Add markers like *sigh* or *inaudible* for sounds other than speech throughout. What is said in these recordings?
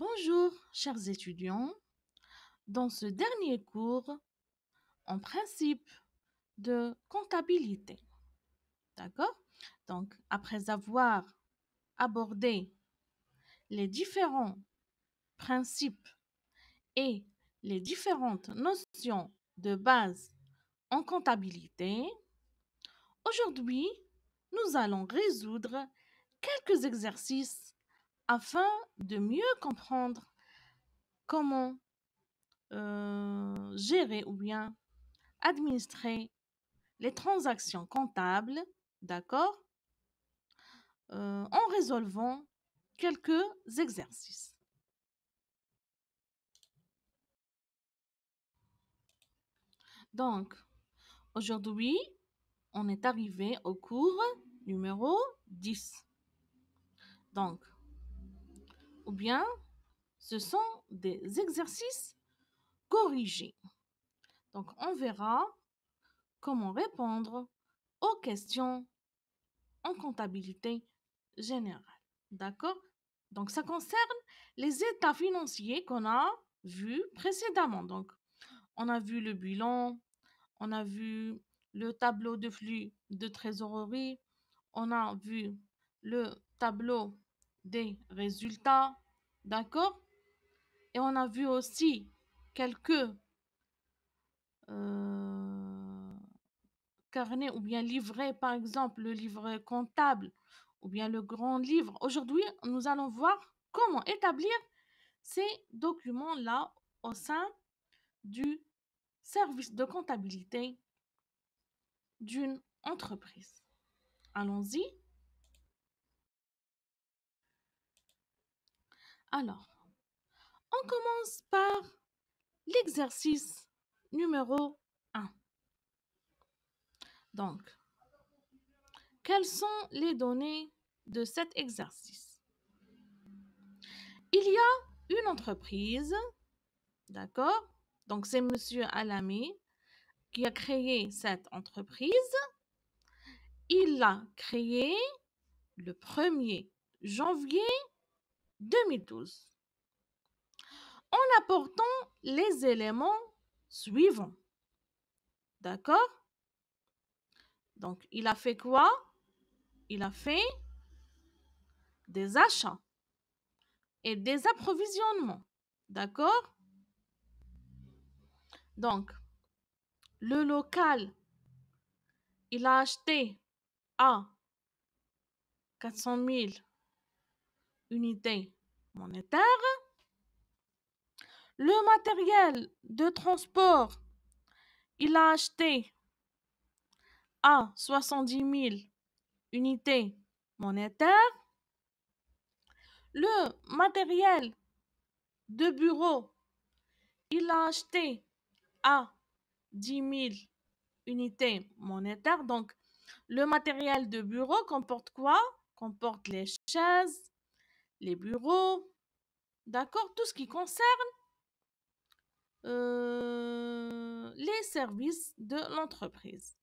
Bonjour, chers étudiants. Dans ce dernier cours, en principe de comptabilité, d'accord Donc, après avoir abordé les différents principes et les différentes notions de base en comptabilité, aujourd'hui, nous allons résoudre quelques exercices afin de mieux comprendre comment euh, gérer ou bien administrer les transactions comptables, d'accord, euh, en résolvant quelques exercices. Donc, aujourd'hui, on est arrivé au cours numéro 10. Donc, ou bien ce sont des exercices corrigés. Donc, on verra comment répondre aux questions en comptabilité générale. D'accord Donc, ça concerne les états financiers qu'on a vus précédemment. Donc, on a vu le bilan, on a vu le tableau de flux de trésorerie, on a vu le tableau des résultats. D'accord Et on a vu aussi quelques euh, carnets ou bien livrets, par exemple le livret comptable ou bien le grand livre. Aujourd'hui, nous allons voir comment établir ces documents-là au sein du service de comptabilité d'une entreprise. Allons-y. Alors, on commence par l'exercice numéro 1. Donc, quelles sont les données de cet exercice Il y a une entreprise, d'accord Donc, c'est Monsieur Alami qui a créé cette entreprise. Il l'a créée le 1er janvier 2012 en apportant les éléments suivants. D'accord Donc, il a fait quoi Il a fait des achats et des approvisionnements. D'accord Donc, le local, il a acheté à 400 000 unité monétaire, le matériel de transport, il a acheté à 70 000 unités monétaires. Le matériel de bureau, il a acheté à 10 000 unités monétaires. Donc, le matériel de bureau comporte quoi Comporte les chaises, les bureaux, d'accord, tout ce qui concerne euh, les services de l'entreprise.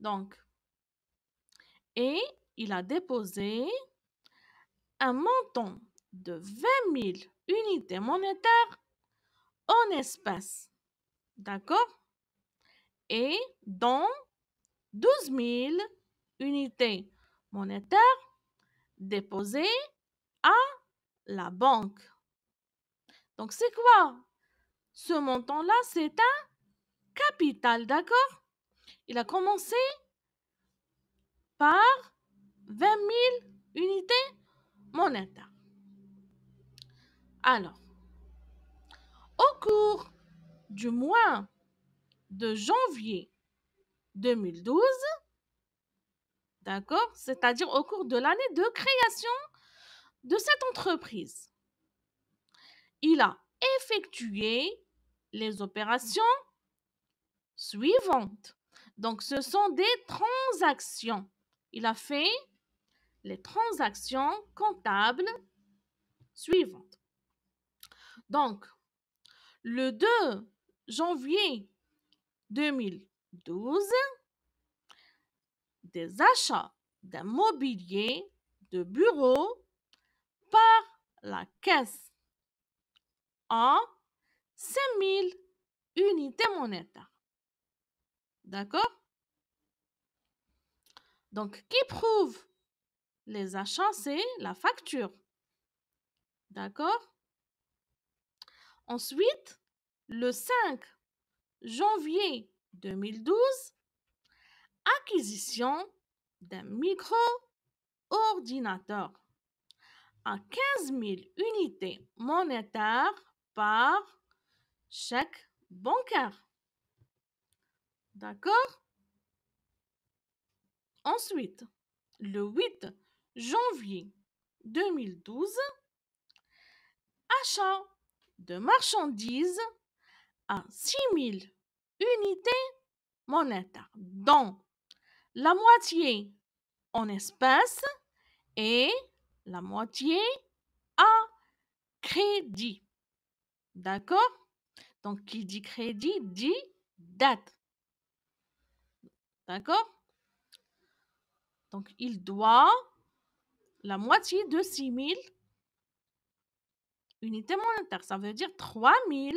Donc, et il a déposé un montant de 20 000 unités monétaires en espèces, d'accord, et dont 12 000 unités monétaires déposé à la banque. Donc, c'est quoi Ce montant-là, c'est un capital, d'accord Il a commencé par 20 000 unités monétaires. Alors, au cours du mois de janvier 2012, d'accord C'est-à-dire au cours de l'année de création de cette entreprise. Il a effectué les opérations suivantes. Donc, ce sont des transactions. Il a fait les transactions comptables suivantes. Donc, le 2 janvier 2012, achats d'un mobilier de bureau par la caisse en 5000 unités monétaires. D'accord Donc, qui prouve les achats, c'est la facture. D'accord Ensuite, le 5 janvier 2012, acquisition d'un micro-ordinateur à 15 000 unités monétaires par chèque bancaire. D'accord Ensuite, le 8 janvier 2012, achat de marchandises à 6 000 unités monétaires, la moitié en espèces et la moitié à crédit. D'accord Donc, qui dit crédit dit date. D'accord Donc, il doit la moitié de 6 000 unités monétaires. Ça veut dire 3 000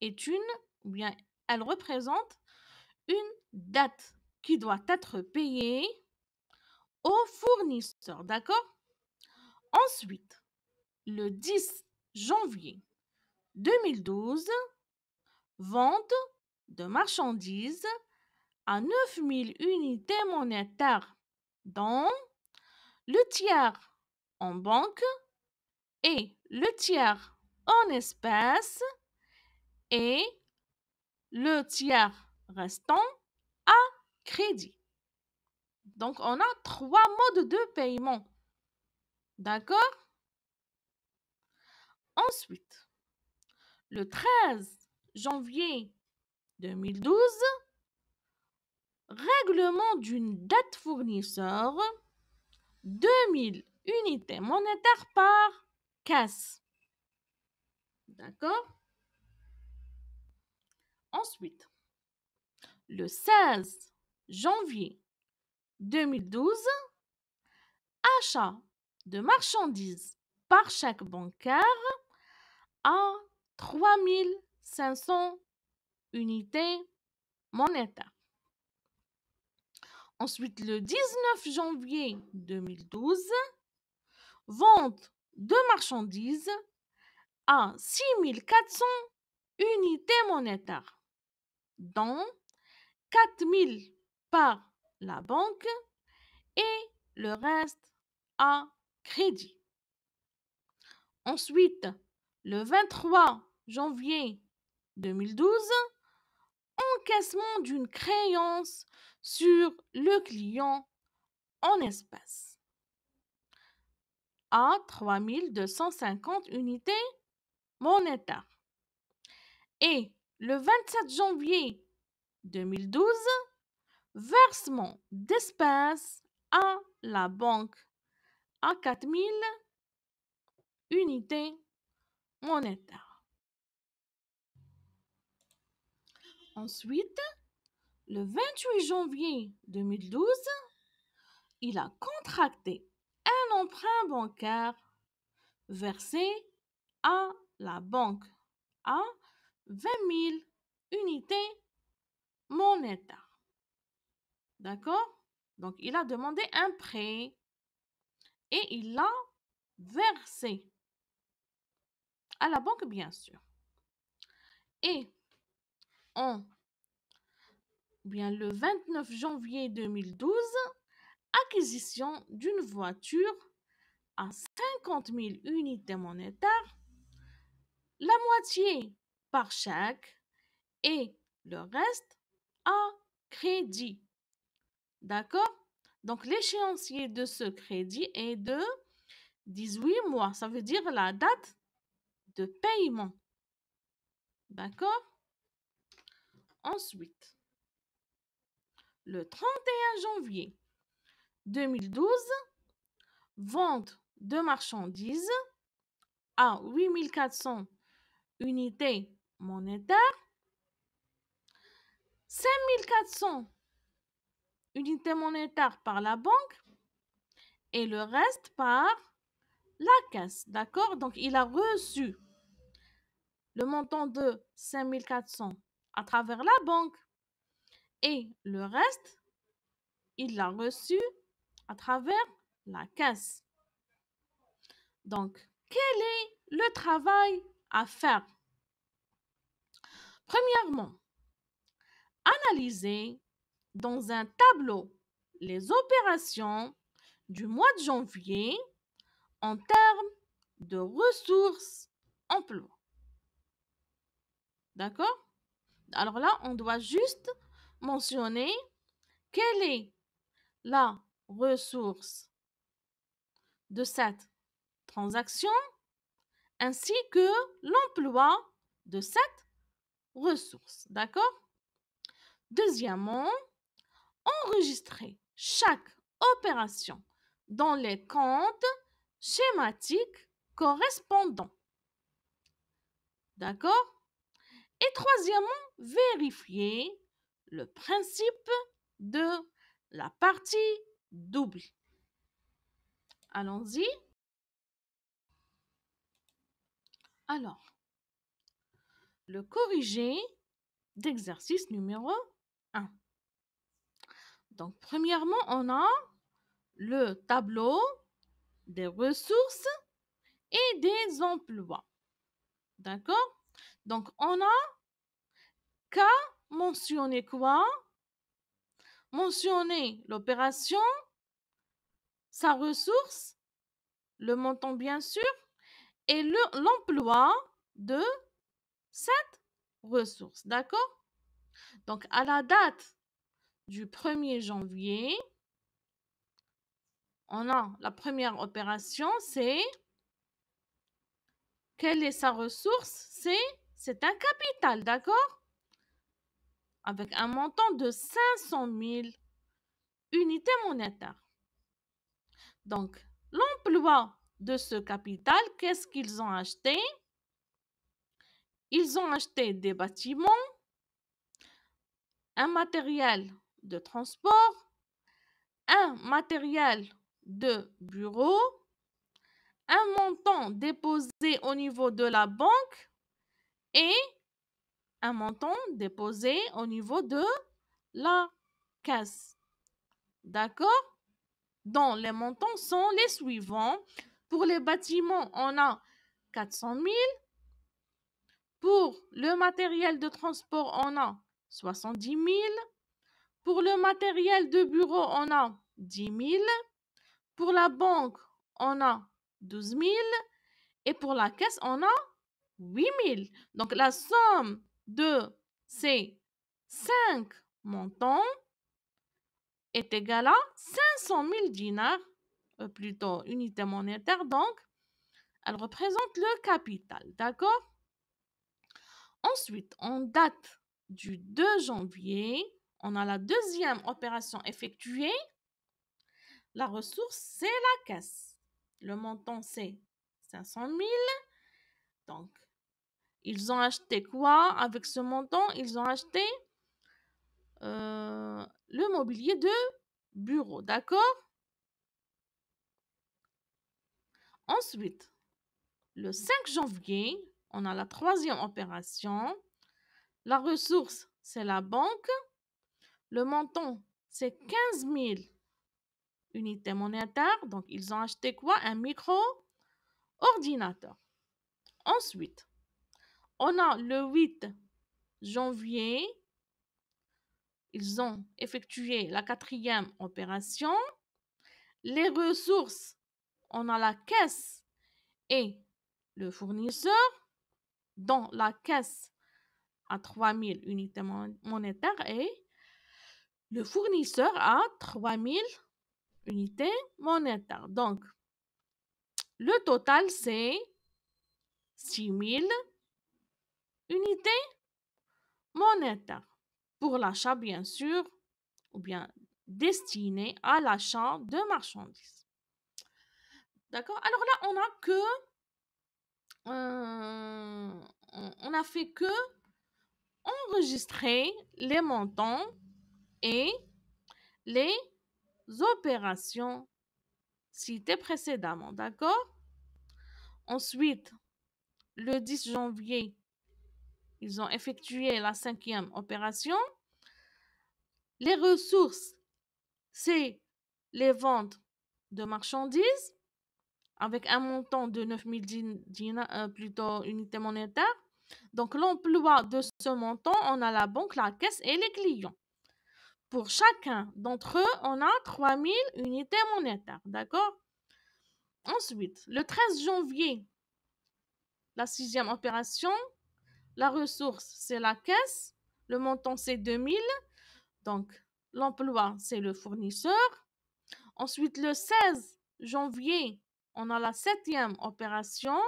est une, bien, elle représente une date qui doit être payé au fournisseur. D'accord Ensuite, le 10 janvier 2012, vente de marchandises à 9000 unités monétaires, dont le tiers en banque et le tiers en espèces et le tiers restant à crédit. Donc, on a trois modes de paiement. D'accord Ensuite, le 13 janvier 2012, règlement d'une dette fournisseur, 2000 unités monétaires par casse. D'accord Ensuite, le 16 janvier 2012, achat de marchandises par chaque bancaire à 3500 unités monétaires. Ensuite, le 19 janvier 2012, vente de marchandises à 6400 unités monétaires, dont 4000 par la banque et le reste à crédit. Ensuite, le 23 janvier 2012, encaissement d'une créance sur le client en espèces à 3250 unités monétaires. Et le 27 janvier 2012, versement d'espèces à la banque à 4000 unités monétaires. Ensuite, le 28 janvier 2012, il a contracté un emprunt bancaire versé à la banque à 20 000 unités monétaires. D'accord Donc, il a demandé un prêt et il l'a versé à la banque, bien sûr. Et en bien le 29 janvier 2012, acquisition d'une voiture à 50 000 unités monétaires, la moitié par chèque et le reste à crédit. D'accord Donc, l'échéancier de ce crédit est de 18 mois. Ça veut dire la date de paiement. D'accord Ensuite, le 31 janvier 2012, vente de marchandises à 8400 unités monétaires, 5400 unité monétaire par la banque et le reste par la caisse. D'accord Donc, il a reçu le montant de 5400 à travers la banque et le reste, il l'a reçu à travers la caisse. Donc, quel est le travail à faire Premièrement, analyser dans un tableau les opérations du mois de janvier en termes de ressources emploi. D'accord Alors là, on doit juste mentionner quelle est la ressource de cette transaction ainsi que l'emploi de cette ressource. D'accord Deuxièmement, enregistrer chaque opération dans les comptes schématiques correspondants. D'accord Et troisièmement, vérifier le principe de la partie double. Allons-y. Alors, le corrigé d'exercice numéro donc, premièrement, on a le tableau des ressources et des emplois. D'accord Donc, on a qu'à mentionner quoi Mentionner l'opération, sa ressource, le montant bien sûr, et l'emploi de cette ressource. D'accord Donc, à la date du 1er janvier, on a la première opération, c'est quelle est sa ressource C'est c'est un capital, d'accord Avec un montant de 500 000 unités monétaires. Donc, l'emploi de ce capital, qu'est-ce qu'ils ont acheté Ils ont acheté des bâtiments, un matériel de transport, un matériel de bureau, un montant déposé au niveau de la banque et un montant déposé au niveau de la caisse. D'accord Donc, les montants sont les suivants. Pour les bâtiments, on a 400 000. Pour le matériel de transport, on a 70 000. Pour le matériel de bureau, on a 10 000. Pour la banque, on a 12 000. Et pour la caisse, on a 8 000. Donc, la somme de ces 5 montants est égale à 500 000 dinars, euh, plutôt unité monétaire. Donc, elle représente le capital, d'accord Ensuite, on date du 2 janvier on a la deuxième opération effectuée. La ressource, c'est la caisse. Le montant, c'est 500 000. Donc, ils ont acheté quoi avec ce montant Ils ont acheté euh, le mobilier de bureau, d'accord Ensuite, le 5 janvier, on a la troisième opération. La ressource, c'est la banque. Le montant, c'est 15 000 unités monétaires. Donc, ils ont acheté quoi Un micro-ordinateur. Ensuite, on a le 8 janvier. Ils ont effectué la quatrième opération. Les ressources, on a la caisse et le fournisseur, dont la caisse à 3000 unités monétaires et le fournisseur a 3000 unités monétaires. Donc, le total, c'est 6000 unités monétaires pour l'achat, bien sûr, ou bien destiné à l'achat de marchandises. D'accord Alors là, on a que... Euh, on a fait que enregistrer les montants et les opérations citées précédemment, d'accord Ensuite, le 10 janvier, ils ont effectué la cinquième opération. Les ressources, c'est les ventes de marchandises avec un montant de 9000 dinars, euh, plutôt unité monétaire. Donc, l'emploi de ce montant, on a la banque, la caisse et les clients pour chacun d'entre eux, on a 3000 unités monétaires, d'accord Ensuite, le 13 janvier, la sixième opération, la ressource, c'est la caisse, le montant, c'est 2000, donc l'emploi, c'est le fournisseur. Ensuite, le 16 janvier, on a la septième opération,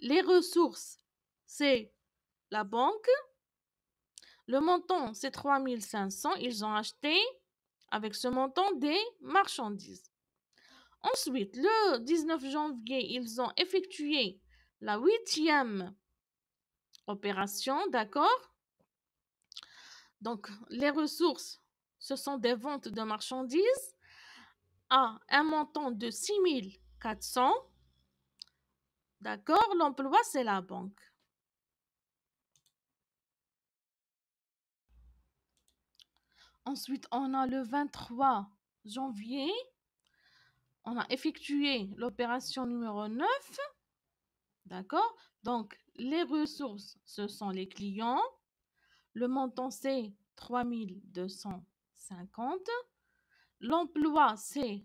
les ressources, c'est la banque, le montant, c'est 3500. Ils ont acheté avec ce montant des marchandises. Ensuite, le 19 janvier, ils ont effectué la huitième opération, d'accord Donc, les ressources, ce sont des ventes de marchandises à un montant de 6400. D'accord L'emploi, c'est la banque. Ensuite, on a le 23 janvier. On a effectué l'opération numéro 9. D'accord Donc, les ressources, ce sont les clients. Le montant, c'est 3250. L'emploi, c'est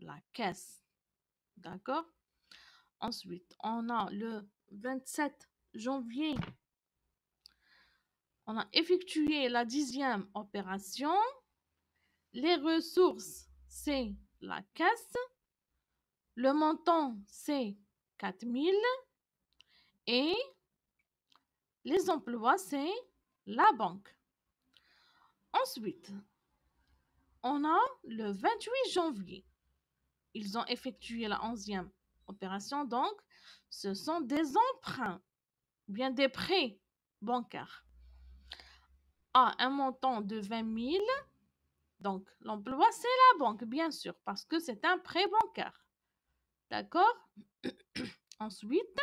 la caisse. D'accord Ensuite, on a le 27 janvier on a effectué la dixième opération. Les ressources, c'est la caisse. Le montant, c'est 4000. Et les emplois, c'est la banque. Ensuite, on a le 28 janvier. Ils ont effectué la onzième opération, donc ce sont des emprunts, bien des prêts bancaires un montant de 20 000, donc l'emploi, c'est la banque, bien sûr, parce que c'est un prêt bancaire. D'accord *clears throat* Ensuite,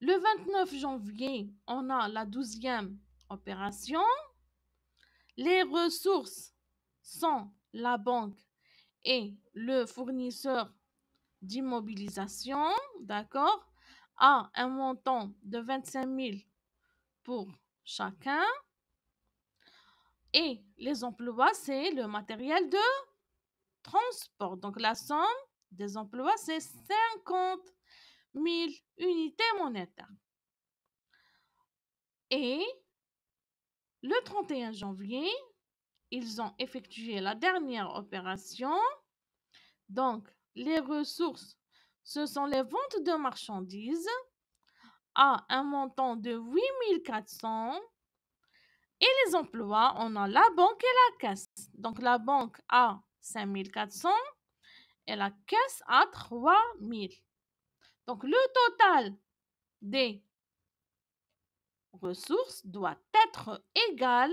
le 29 janvier, on a la douzième opération. Les ressources sont la banque et le fournisseur d'immobilisation, d'accord, à un montant de 25 000 pour chacun. Et les emplois, c'est le matériel de transport. Donc la somme des emplois, c'est 50 000 unités monétaires. Et le 31 janvier, ils ont effectué la dernière opération. Donc, les ressources, ce sont les ventes de marchandises a un montant de 8400 et les emplois, on a la banque et la caisse. Donc la banque a 5400 et la caisse a 3000 Donc le total des ressources doit être égal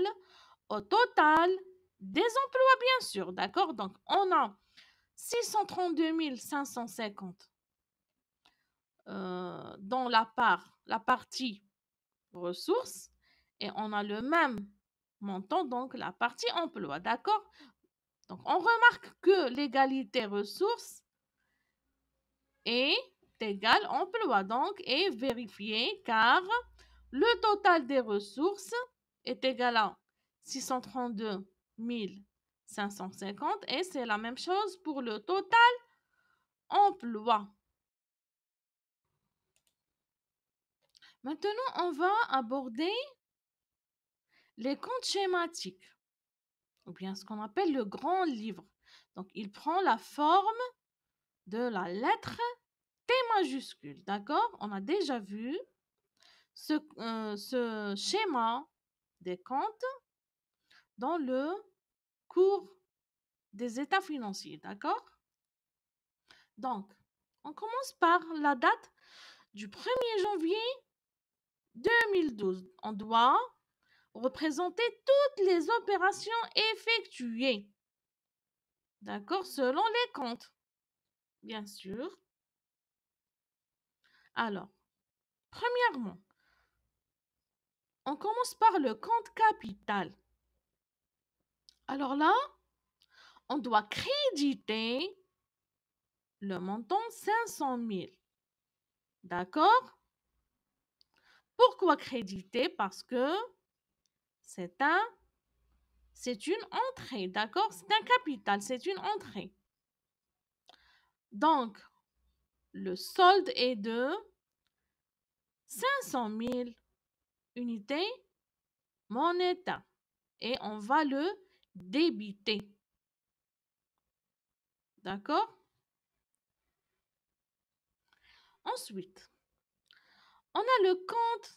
au total des emplois, bien sûr. D'accord Donc on a 632 550 euh, dans la part, la partie ressources, et on a le même montant, donc la partie emploi, d'accord Donc, on remarque que l'égalité ressources est égale emploi, donc est vérifiée car le total des ressources est égal à 632 550 et c'est la même chose pour le total emploi. Maintenant, on va aborder les comptes schématiques, ou bien ce qu'on appelle le grand livre. Donc, il prend la forme de la lettre T majuscule, d'accord On a déjà vu ce, euh, ce schéma des comptes dans le cours des états financiers, d'accord Donc, on commence par la date du 1er janvier 2012, on doit représenter toutes les opérations effectuées. D'accord Selon les comptes, bien sûr. Alors, premièrement, on commence par le compte capital. Alors là, on doit créditer le montant 500 000. D'accord pourquoi créditer Parce que c'est un c'est une entrée, d'accord C'est un capital, c'est une entrée. Donc, le solde est de 500 000 unités monétaires et on va le débiter. D'accord Ensuite, on a le compte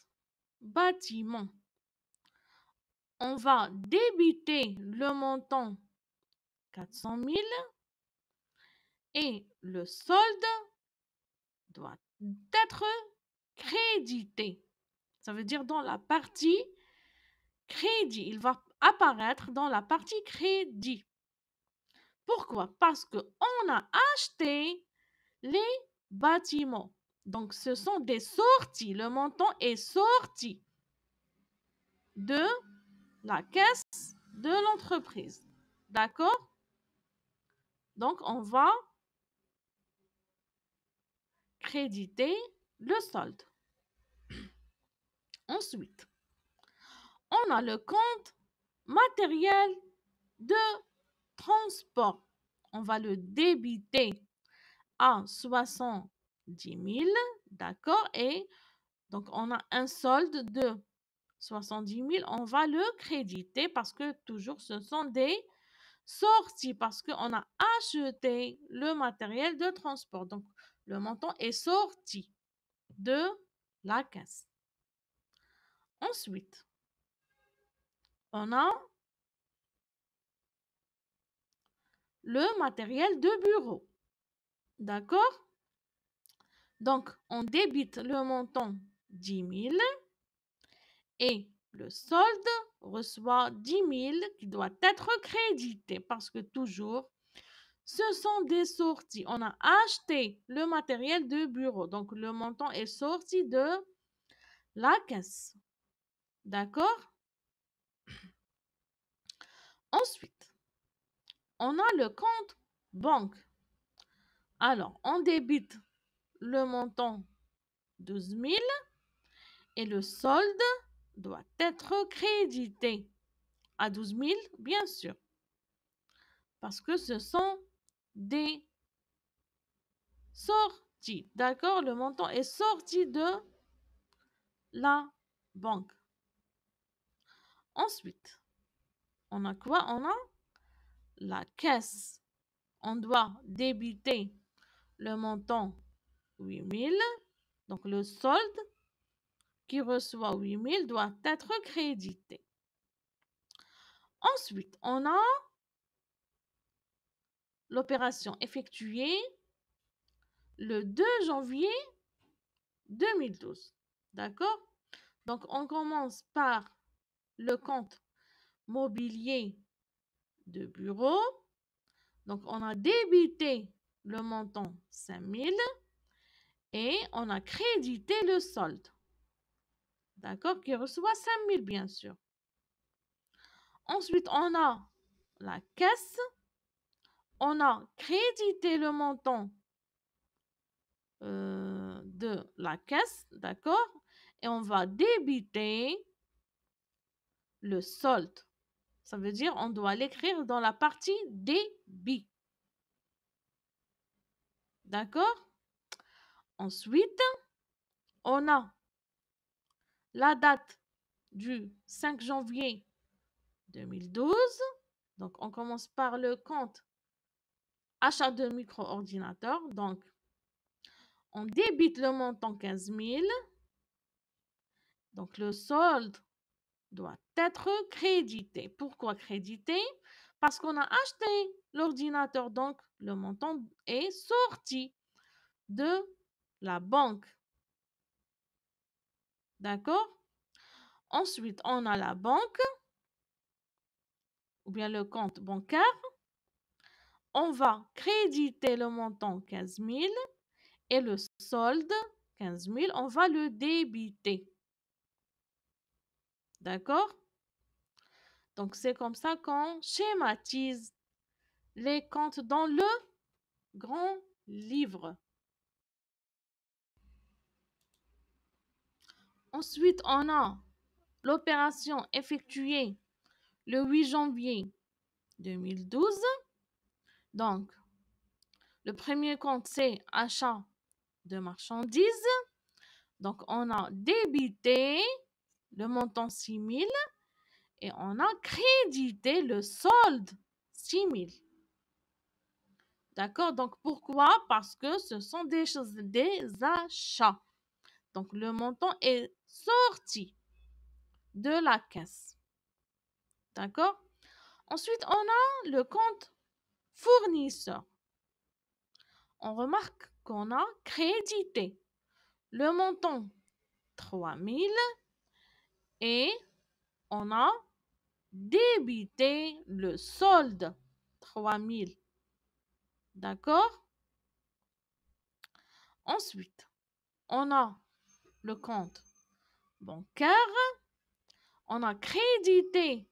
bâtiment. On va débiter le montant 400 000 et le solde doit être crédité. Ça veut dire dans la partie crédit. Il va apparaître dans la partie crédit. Pourquoi Parce qu'on a acheté les bâtiments. Donc, ce sont des sorties. Le montant est sorti de la caisse de l'entreprise. D'accord Donc, on va créditer le solde. *clears throat* Ensuite, on a le compte matériel de transport. On va le débiter à 60 10 000, d'accord Et donc, on a un solde de 70 000. On va le créditer parce que toujours, ce sont des sorties parce qu'on a acheté le matériel de transport. Donc, le montant est sorti de la caisse. Ensuite, on a le matériel de bureau. D'accord donc, on débite le montant 10 000 et le solde reçoit 10 000 qui doit être crédité parce que toujours, ce sont des sorties. On a acheté le matériel de bureau. Donc, le montant est sorti de la caisse. D'accord Ensuite, on a le compte banque. Alors, on débite le montant 12 000 et le solde doit être crédité à 12 000, bien sûr, parce que ce sont des sorties. D'accord Le montant est sorti de la banque. Ensuite, on a quoi On a la caisse. On doit débiter le montant 8000. Donc le solde qui reçoit 8000 doit être crédité. Ensuite, on a l'opération effectuée le 2 janvier 2012. D'accord Donc, on commence par le compte mobilier de bureau. Donc, on a débité le montant 5000 et on a crédité le solde. D'accord Qui reçoit 5000, bien sûr. Ensuite, on a la caisse. On a crédité le montant euh, de la caisse. D'accord Et on va débiter le solde. Ça veut dire on doit l'écrire dans la partie débit. D'accord Ensuite, on a la date du 5 janvier 2012. Donc, on commence par le compte achat de micro-ordinateur. Donc, on débite le montant 15 000. Donc, le solde doit être crédité. Pourquoi crédité Parce qu'on a acheté l'ordinateur, donc le montant est sorti de la banque. D'accord Ensuite, on a la banque ou bien le compte bancaire. On va créditer le montant 15 000 et le solde 15 000, on va le débiter. D'accord Donc, c'est comme ça qu'on schématise les comptes dans le grand livre. Ensuite, on a l'opération effectuée le 8 janvier 2012. Donc, le premier compte, c'est achat de marchandises. Donc, on a débité le montant 6 000 et on a crédité le solde 6 000. D'accord Donc, pourquoi Parce que ce sont des choses, des achats. Donc, le montant est sorti de la caisse. D'accord Ensuite, on a le compte fournisseur. On remarque qu'on a crédité le montant 3000 et on a débité le solde 3000. D'accord Ensuite, on a le compte bancaire, on a crédité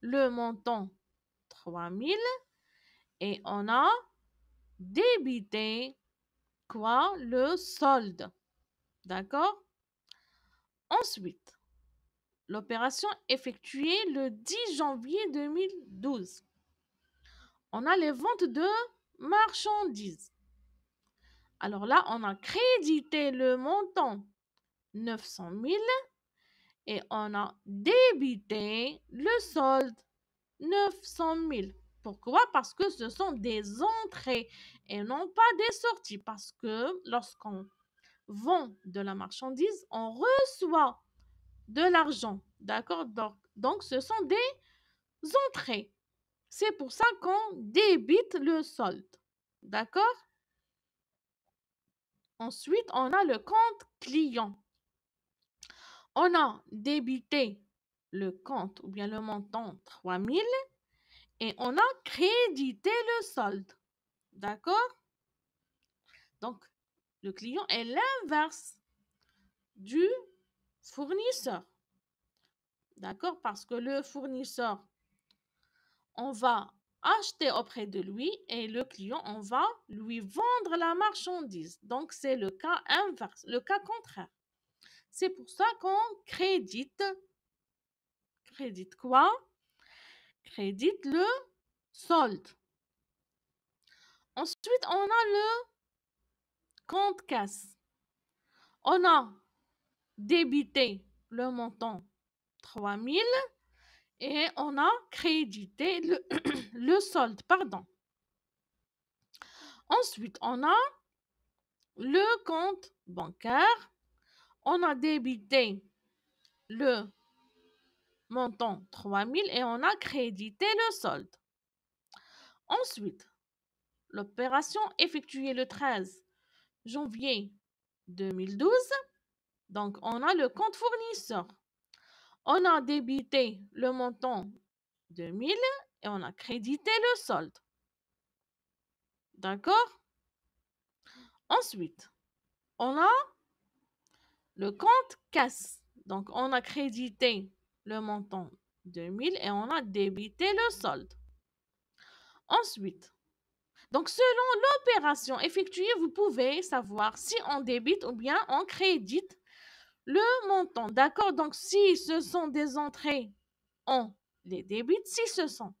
le montant 3000 et on a débité quoi le solde. D'accord Ensuite, l'opération effectuée le 10 janvier 2012. On a les ventes de marchandises. Alors là, on a crédité le montant 900 000 et on a débité le solde 900 000. Pourquoi Parce que ce sont des entrées et non pas des sorties. Parce que lorsqu'on vend de la marchandise, on reçoit de l'argent. D'accord donc, donc, ce sont des entrées. C'est pour ça qu'on débite le solde. D'accord Ensuite, on a le compte client on a débité le compte ou bien le montant 3000 et on a crédité le solde. D'accord Donc, le client est l'inverse du fournisseur. D'accord Parce que le fournisseur, on va acheter auprès de lui et le client, on va lui vendre la marchandise. Donc, c'est le cas inverse, le cas contraire. C'est pour ça qu'on crédite. Crédite quoi Crédite le solde. Ensuite, on a le compte casse. On a débité le montant 3000 et on a crédité le, *clears throat* le solde, pardon. Ensuite, on a le compte bancaire on a débité le montant 3000 et on a crédité le solde. Ensuite, l'opération effectuée le 13 janvier 2012, donc on a le compte fournisseur. On a débité le montant 2000 et on a crédité le solde. D'accord Ensuite, on a le compte casse. Donc, on a crédité le montant 2000 et on a débité le solde. Ensuite, donc selon l'opération effectuée, vous pouvez savoir si on débite ou bien on crédite le montant. D'accord Donc, si ce sont des entrées, on les débite. Si ce sont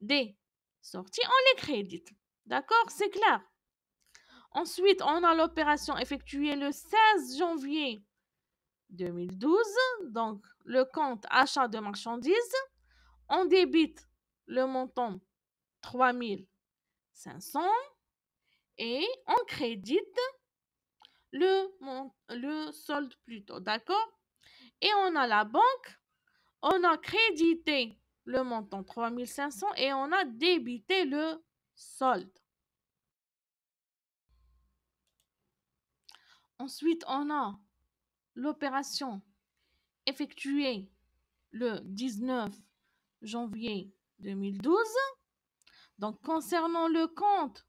des sorties, on les crédite. D'accord C'est clair Ensuite, on a l'opération effectuée le 16 janvier 2012. Donc, le compte achat de marchandises. On débite le montant 3500 et on crédite le, le solde plutôt, d'accord Et on a la banque, on a crédité le montant 3500 et on a débité le solde. Ensuite, on a l'opération effectuée le 19 janvier 2012. Donc, concernant le compte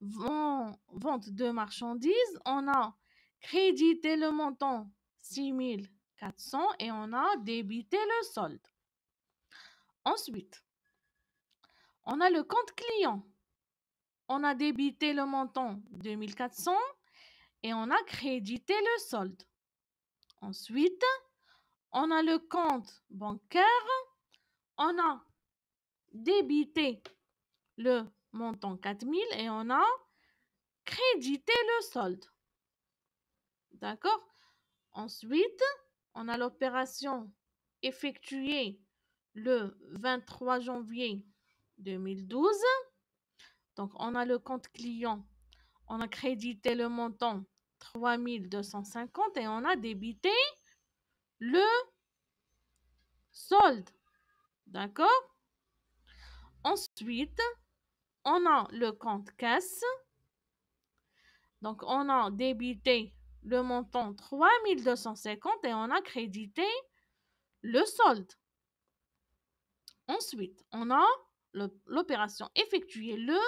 vente de marchandises, on a crédité le montant 6400 et on a débité le solde. Ensuite, on a le compte client. On a débité le montant 2400 et on a crédité le solde. Ensuite, on a le compte bancaire, on a débité le montant 4000 et on a crédité le solde. D'accord Ensuite, on a l'opération effectuée le 23 janvier 2012. Donc, on a le compte client on a crédité le montant 3250 et on a débité le solde. D'accord Ensuite, on a le compte caisse. Donc, on a débité le montant 3250 et on a crédité le solde. Ensuite, on a l'opération effectuée le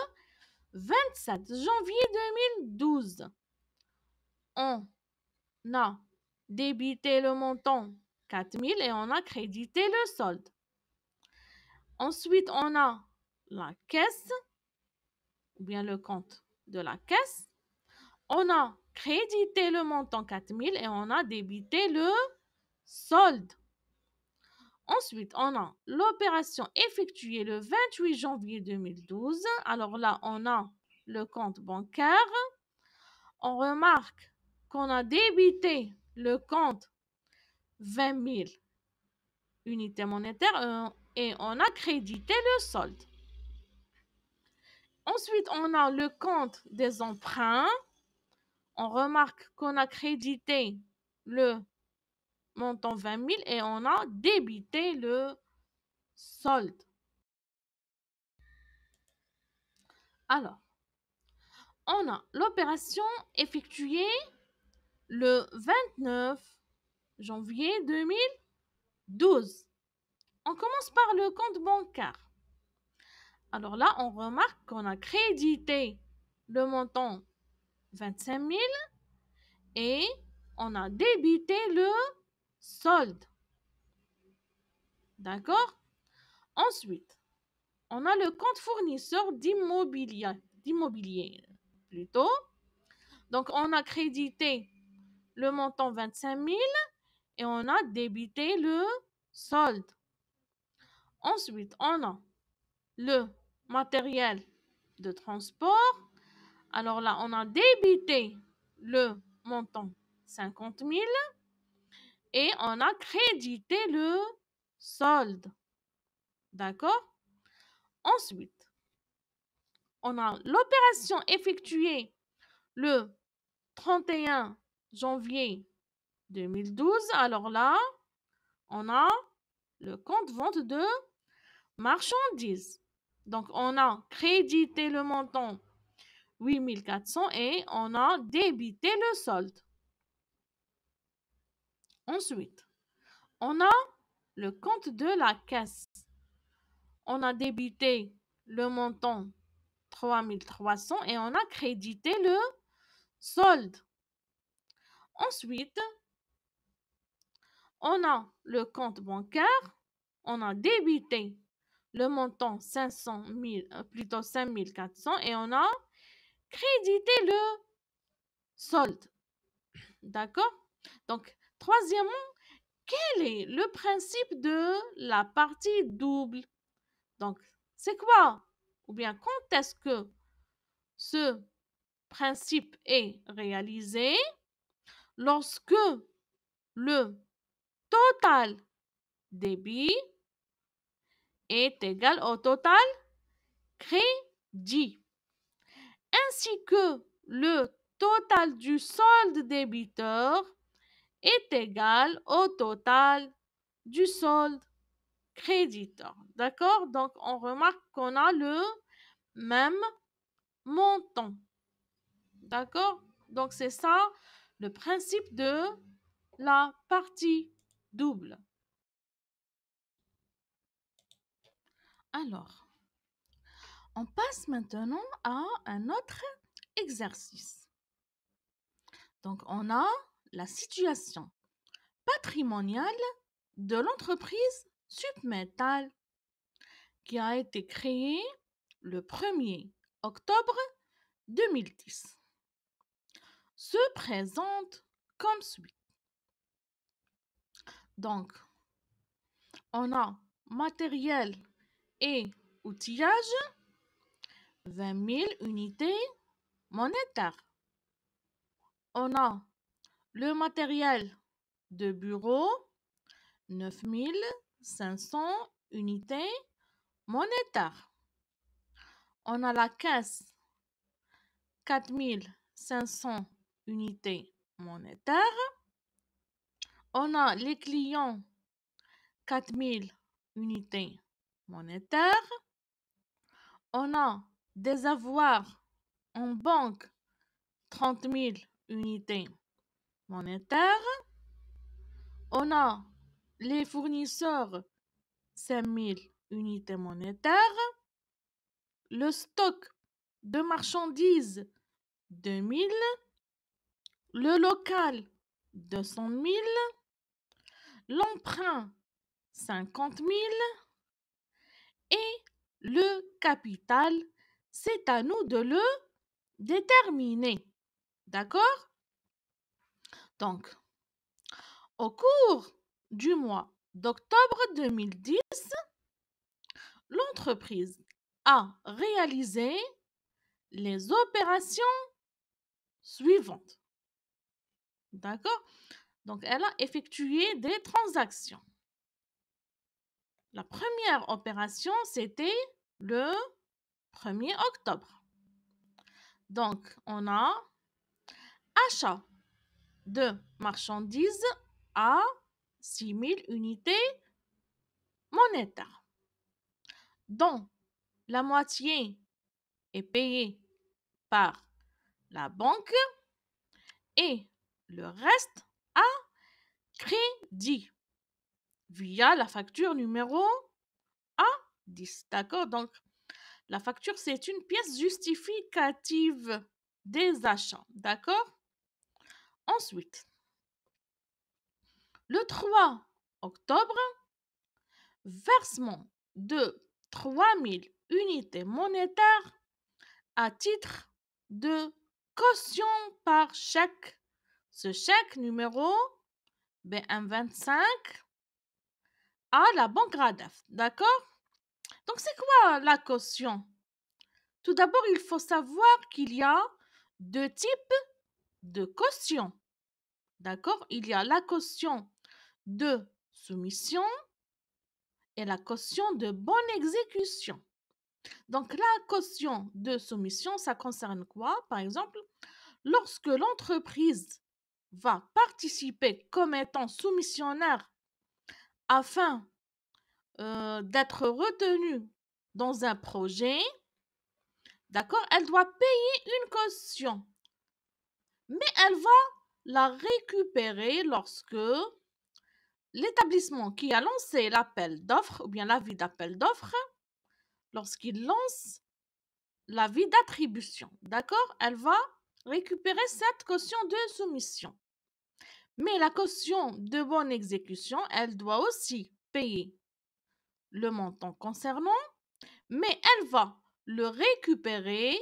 27 janvier 2012, on a débité le montant 4000 et on a crédité le solde. Ensuite, on a la caisse ou bien le compte de la caisse. On a crédité le montant 4000 et on a débité le solde. Ensuite, on a l'opération effectuée le 28 janvier 2012. Alors là, on a le compte bancaire. On remarque qu'on a débité le compte 20 000 unités monétaires euh, et on a crédité le solde. Ensuite, on a le compte des emprunts. On remarque qu'on a crédité le montant 20 000 et on a débité le solde. Alors, on a l'opération effectuée le 29 janvier 2012. On commence par le compte bancaire. Alors là, on remarque qu'on a crédité le montant 25 000 et on a débité le solde. D'accord Ensuite, on a le compte fournisseur d'immobilier. D'immobilier plutôt. Donc, on a crédité le montant 25 000 et on a débité le solde. Ensuite, on a le matériel de transport. Alors là, on a débité le montant 50 000 et on a crédité le solde. D'accord Ensuite, on a l'opération effectuée le 31 janvier 2012. Alors là, on a le compte-vente de marchandises. Donc, on a crédité le montant 8400 et on a débité le solde. Ensuite, on a le compte de la caisse. On a débité le montant 3300 et on a crédité le solde. Ensuite, on a le compte bancaire. On a débité le montant 500 000, euh, plutôt 5400 et on a crédité le solde. D'accord Donc, Troisièmement, quel est le principe de la partie double Donc, c'est quoi Ou bien, quand est-ce que ce principe est réalisé Lorsque le total débit est égal au total crédit, ainsi que le total du solde débiteur est égal au total du solde créditeur. D'accord Donc, on remarque qu'on a le même montant. D'accord Donc, c'est ça le principe de la partie double. Alors, on passe maintenant à un autre exercice. Donc, on a la situation patrimoniale de l'entreprise Submetal, qui a été créée le 1er octobre 2010, se présente comme suit. Donc, on a matériel et outillage, 20 000 unités monétaires. On a le matériel de bureau, 9500 unités monétaires. On a la caisse, 4500 unités monétaires. On a les clients, 4000 unités monétaires. On a des avoirs en banque, 30 000 unités monétaire. On a les fournisseurs, 5000 unités monétaires. Le stock de marchandises, 2000. Le local, 200 000. L'emprunt, 50 000. Et le capital, c'est à nous de le déterminer. D'accord donc, au cours du mois d'octobre 2010, l'entreprise a réalisé les opérations suivantes. D'accord Donc, elle a effectué des transactions. La première opération, c'était le 1er octobre. Donc, on a achat de marchandises à 6000 unités monétaires, dont la moitié est payée par la banque et le reste à crédit via la facture numéro A10. D'accord Donc, la facture, c'est une pièce justificative des achats. D'accord Ensuite, le 3 octobre, versement de 3000 unités monétaires à titre de caution par chèque. Ce chèque numéro BM25 à la banque RADAF. D'accord Donc, c'est quoi la caution Tout d'abord, il faut savoir qu'il y a deux types de caution. D'accord Il y a la caution de soumission et la caution de bonne exécution. Donc la caution de soumission, ça concerne quoi Par exemple, lorsque l'entreprise va participer comme étant soumissionnaire afin euh, d'être retenue dans un projet, d'accord, elle doit payer une caution mais elle va la récupérer lorsque l'établissement qui a lancé l'appel d'offres ou bien l'avis d'appel d'offres, lorsqu'il lance l'avis d'attribution, d'accord, elle va récupérer cette caution de soumission. Mais la caution de bonne exécution, elle doit aussi payer le montant concernant, mais elle va le récupérer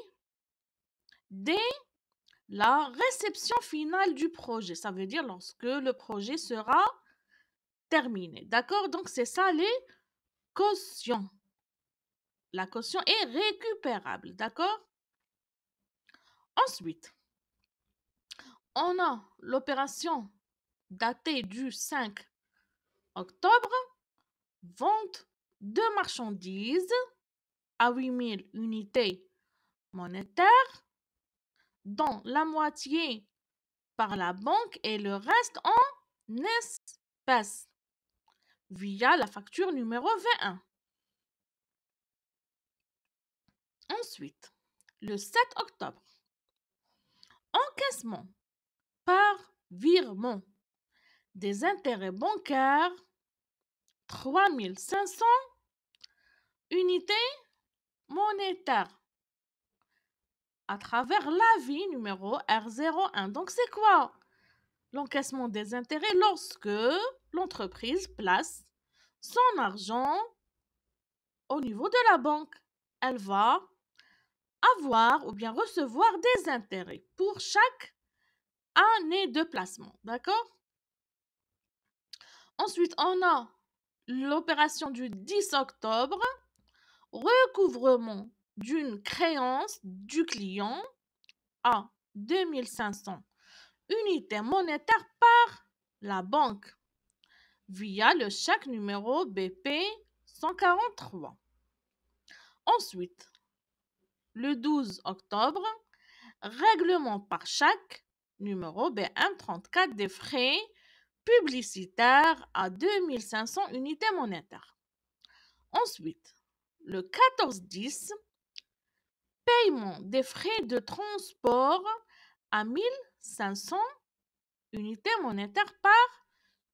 dès la réception finale du projet. Ça veut dire lorsque le projet sera terminé. D'accord Donc, c'est ça les cautions. La caution est récupérable. D'accord Ensuite, on a l'opération datée du 5 octobre, vente de marchandises à 8000 unités monétaires dans la moitié par la banque et le reste en espèces via la facture numéro 21. Ensuite, le 7 octobre, encaissement par virement des intérêts bancaires 3500 unités monétaires à travers vie numéro R01. Donc, c'est quoi L'encaissement des intérêts lorsque l'entreprise place son argent au niveau de la banque. Elle va avoir ou bien recevoir des intérêts pour chaque année de placement. D'accord Ensuite, on a l'opération du 10 octobre, recouvrement d'une créance du client à 2500 unités monétaires par la banque via le chèque numéro BP 143. Ensuite, le 12 octobre, règlement par chèque numéro BM34 des frais publicitaires à 2500 unités monétaires. Ensuite, le 14-10, paiement des frais de transport à 1500 unités monétaires par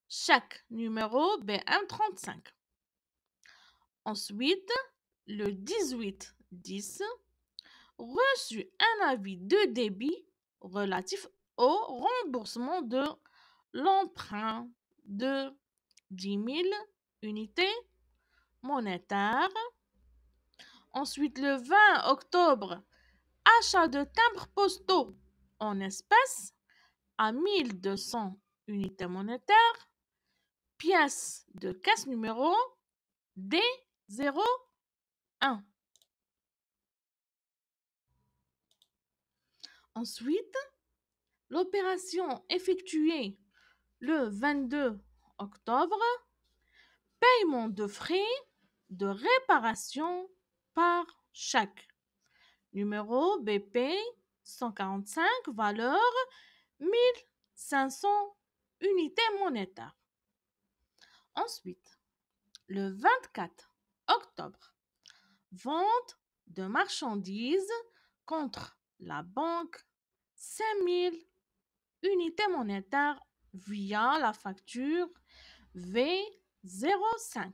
chaque numéro B135. Ensuite, le 18-10 reçu un avis de débit relatif au remboursement de l'emprunt de 10 000 unités monétaires Ensuite, le 20 octobre, achat de timbres postaux en espèces à 1200 unités monétaires, pièce de caisse numéro D01. Ensuite, l'opération effectuée le 22 octobre, paiement de frais de réparation par chaque. Numéro BP 145, valeur 1500 unités monétaires. Ensuite, le 24 octobre, vente de marchandises contre la banque 5000 unités monétaires via la facture V05.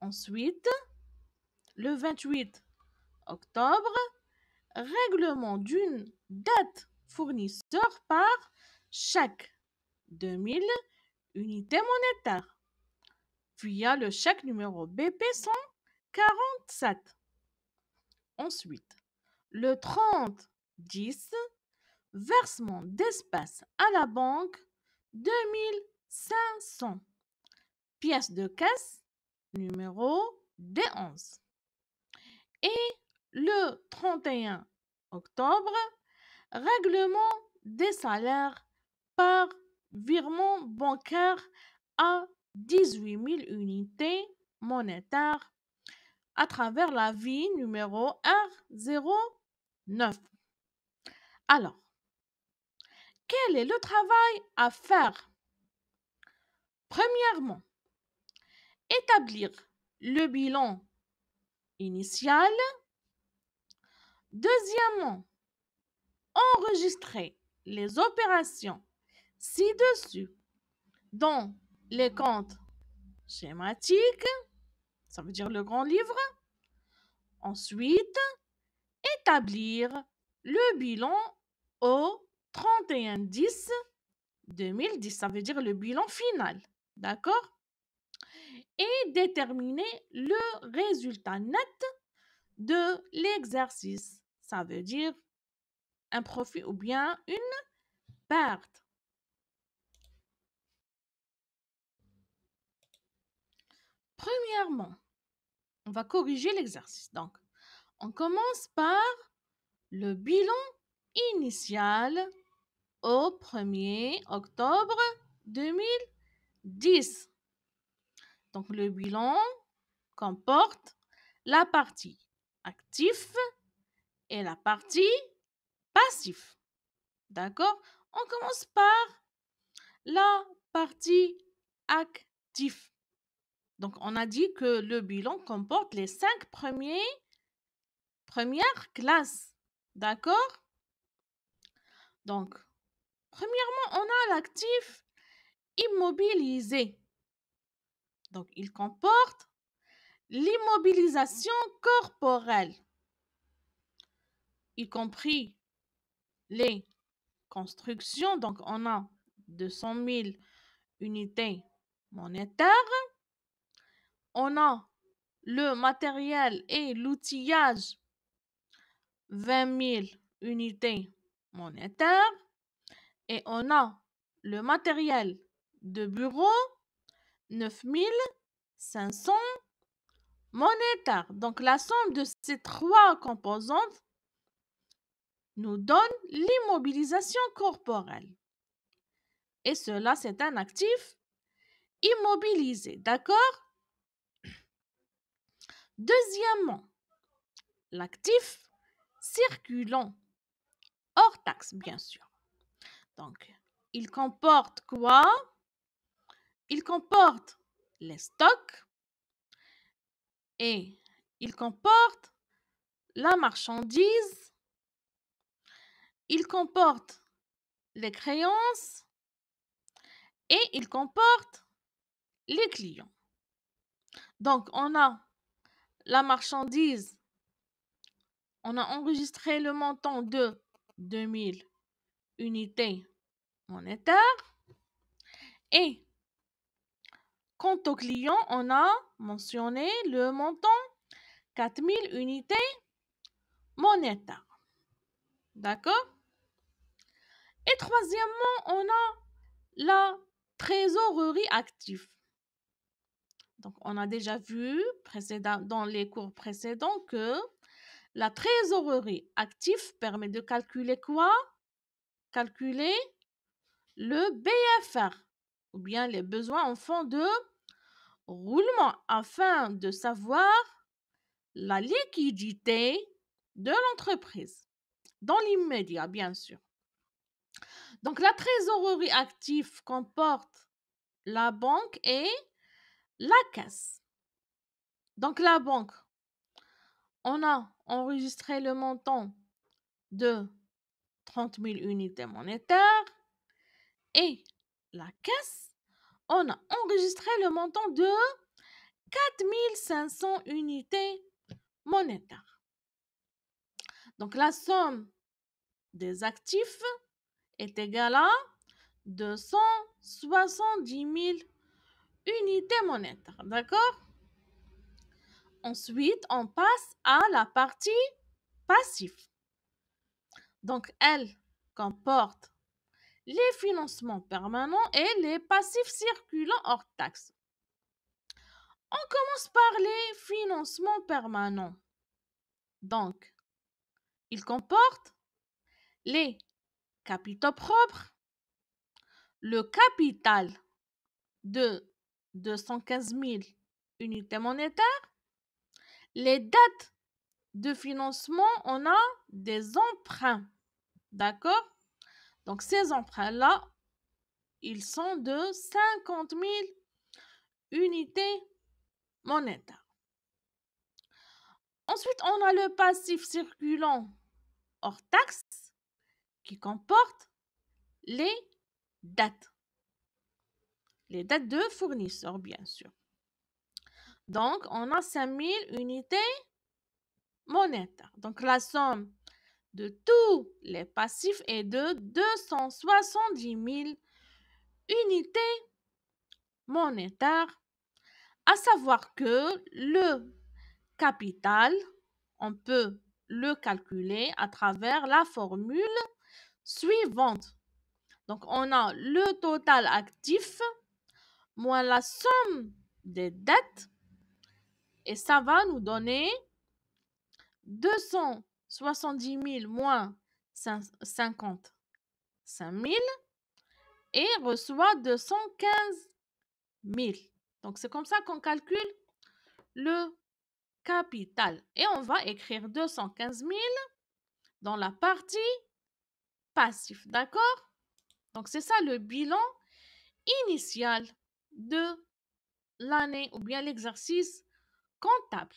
Ensuite, le 28 octobre, règlement d'une date fournisseur par chaque 2000 unités monétaires a le chèque numéro BP 147. Ensuite, le 30 10 versement d'espace à la banque 2500 pièce de caisse numéro D11 et le 31 octobre, règlement des salaires par virement bancaire à 18 000 unités monétaires à travers la vie numéro R09. Alors, quel est le travail à faire Premièrement, établir le bilan Initial, Deuxièmement, enregistrer les opérations ci-dessus dans les comptes schématiques, ça veut dire le grand livre. Ensuite, établir le bilan au 31-10-2010, ça veut dire le bilan final. D'accord et déterminer le résultat net de l'exercice. Ça veut dire un profit ou bien une perte. Premièrement, on va corriger l'exercice. Donc, on commence par le bilan initial au 1er octobre 2010. Donc, le bilan comporte la partie actif et la partie passif. D'accord On commence par la partie actif. Donc, on a dit que le bilan comporte les cinq premiers, premières classes. D'accord Donc, premièrement, on a l'actif immobilisé. Donc, il comporte l'immobilisation corporelle, y compris les constructions. Donc, on a 200 000 unités monétaires. On a le matériel et l'outillage, 20 000 unités monétaires. Et on a le matériel de bureau, 9500 monétaires. Donc, la somme de ces trois composantes nous donne l'immobilisation corporelle. Et cela, c'est un actif immobilisé, d'accord Deuxièmement, l'actif circulant, hors taxe bien sûr. Donc, il comporte quoi il comporte les stocks et il comporte la marchandise. Il comporte les créances et il comporte les clients. Donc, on a la marchandise. On a enregistré le montant de 2000 unités monétaires et Quant au client, on a mentionné le montant 4000 unités monétaires. D'accord Et troisièmement, on a la trésorerie active. Donc, on a déjà vu dans les cours précédents que la trésorerie active permet de calculer quoi Calculer le BFR ou bien les besoins en fonds de roulement afin de savoir la liquidité de l'entreprise. Dans l'immédiat, bien sûr. Donc la trésorerie active comporte la banque et la caisse. Donc la banque, on a enregistré le montant de 30 000 unités monétaires et la caisse, on a enregistré le montant de 4500 unités monétaires. Donc la somme des actifs est égale à 270 000 unités monétaires. D'accord Ensuite, on passe à la partie passive. Donc, elle comporte les financements permanents et les passifs circulants hors taxes. On commence par les financements permanents. Donc, ils comportent les capitaux propres, le capital de 215 000 unités monétaires, les dates de financement, on a des emprunts. D'accord donc, ces emprunts-là, ils sont de 50 000 unités monétaires. Ensuite, on a le passif circulant hors taxe qui comporte les dates. Les dates de fournisseurs, bien sûr. Donc, on a 5000 unités monétaires. Donc, la somme de tous les passifs et de 270 000 unités monétaires, à savoir que le capital, on peut le calculer à travers la formule suivante. Donc, on a le total actif moins la somme des dettes et ça va nous donner 200 70 000 moins 55 000 et reçoit 215 000. Donc, c'est comme ça qu'on calcule le capital. Et on va écrire 215 000 dans la partie passif. D'accord Donc, c'est ça le bilan initial de l'année ou bien l'exercice comptable.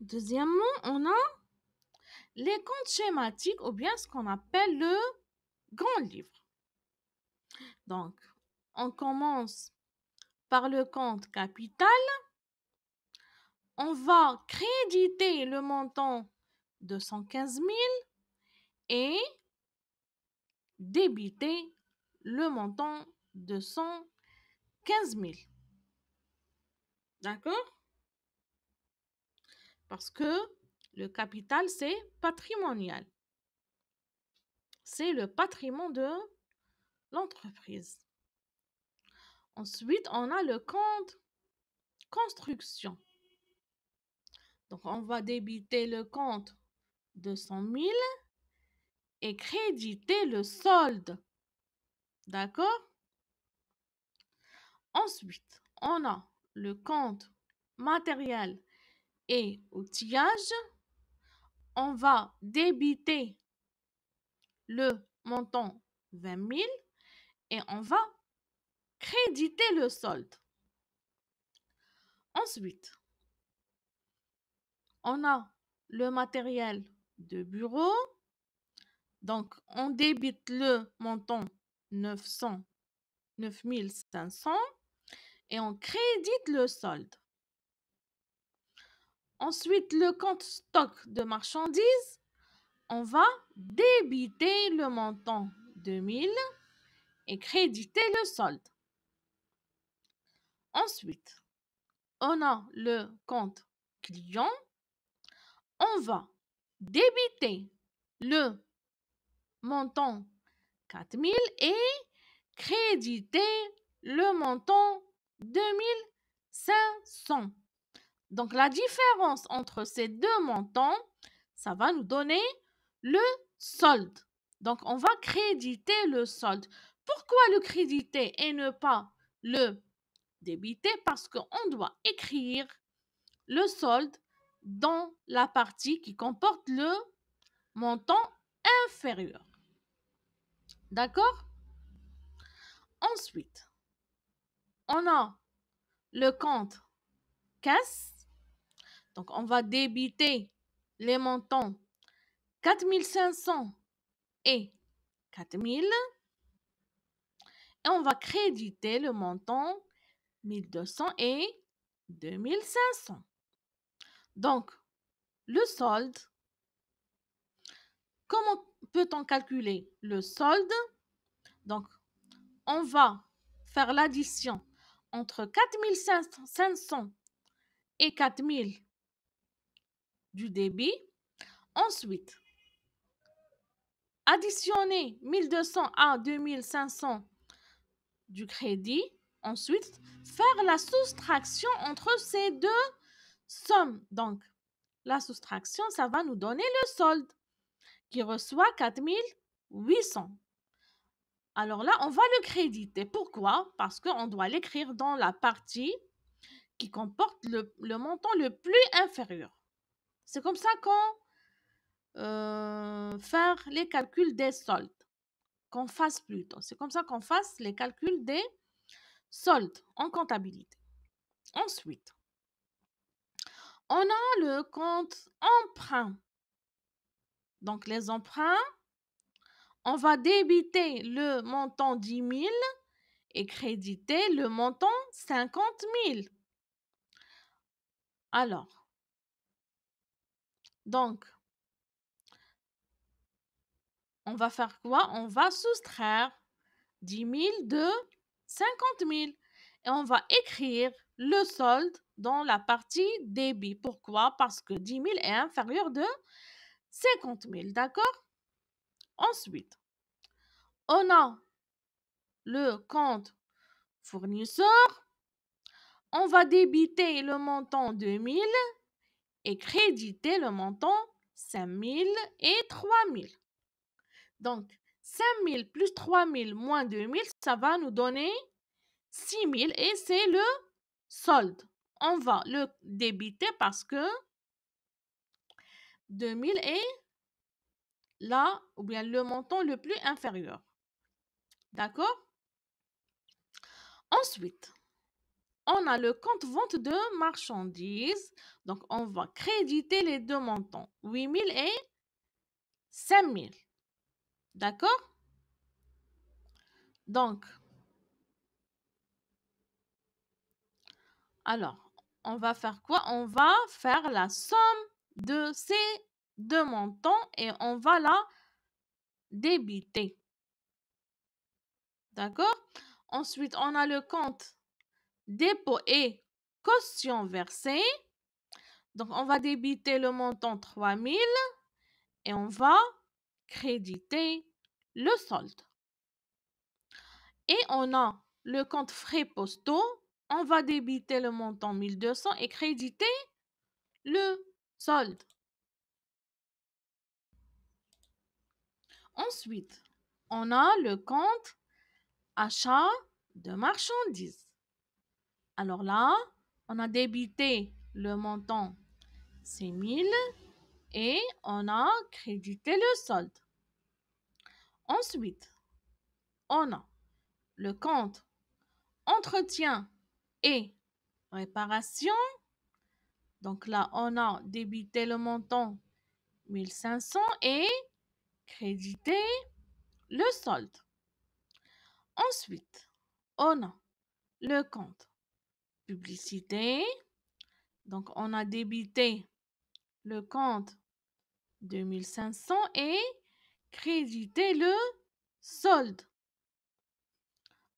Deuxièmement, on a les comptes schématiques ou bien ce qu'on appelle le grand livre. Donc, on commence par le compte capital. On va créditer le montant de 115 000 et débiter le montant de 115 000. D'accord parce que le capital, c'est patrimonial. C'est le patrimoine de l'entreprise. Ensuite, on a le compte construction. Donc, on va débiter le compte de 100 000 et créditer le solde. D'accord Ensuite, on a le compte matériel et outillage, on va débiter le montant 20 000 et on va créditer le solde. Ensuite, on a le matériel de bureau. Donc, on débite le montant 900, 9500 et on crédite le solde. Ensuite, le compte stock de marchandises, on va débiter le montant 2000 et créditer le solde. Ensuite, on a le compte client. On va débiter le montant 4000 et créditer le montant 2500. Donc la différence entre ces deux montants, ça va nous donner le solde. Donc on va créditer le solde. Pourquoi le créditer et ne pas le débiter Parce qu'on doit écrire le solde dans la partie qui comporte le montant inférieur. D'accord Ensuite, on a le compte caisse donc, on va débiter les montants 4500 et 4000. Et on va créditer le montant 1200 et 2500. Donc, le solde, comment peut-on calculer le solde Donc, on va faire l'addition entre 4500 et 4000 du débit. Ensuite, additionner 1200 à 2500 du crédit. Ensuite, faire la soustraction entre ces deux sommes. Donc, la soustraction, ça va nous donner le solde qui reçoit 4800. Alors là, on va le créditer. Pourquoi Parce qu'on doit l'écrire dans la partie qui comporte le, le montant le plus inférieur. C'est comme ça qu'on fait euh, faire les calculs des soldes. Qu'on fasse plutôt. C'est comme ça qu'on fasse les calculs des soldes en comptabilité. Ensuite, on a le compte emprunt. Donc, les emprunts, on va débiter le montant 10 000 et créditer le montant 50 000. Alors, donc, on va faire quoi On va soustraire 10 000 de 50 000 et on va écrire le solde dans la partie débit. Pourquoi Parce que 10 000 est inférieur de 50 000, d'accord Ensuite, on a le compte fournisseur. On va débiter le montant de 1000 et créditer le montant 5000 et 3000. Donc, 5000 plus 3000 moins 2000, ça va nous donner 6000 et c'est le solde. On va le débiter parce que 2000 est là, ou bien le montant le plus inférieur. D'accord Ensuite, on a le compte vente de marchandises. Donc, on va créditer les deux montants, 8000 et 5000. D'accord Donc, alors, on va faire quoi On va faire la somme de ces deux montants et on va la débiter. D'accord Ensuite, on a le compte dépôt et caution versée. Donc, on va débiter le montant 3000 et on va créditer le solde. Et on a le compte frais postaux. On va débiter le montant 1200 et créditer le solde. Ensuite, on a le compte achat de marchandises. Alors là, on a débité le montant, c'est 1000, et on a crédité le solde. Ensuite, on a le compte entretien et réparation. Donc là, on a débité le montant 1500 et crédité le solde. Ensuite, on a le compte publicité. Donc, on a débité le compte 2500 et crédité le solde.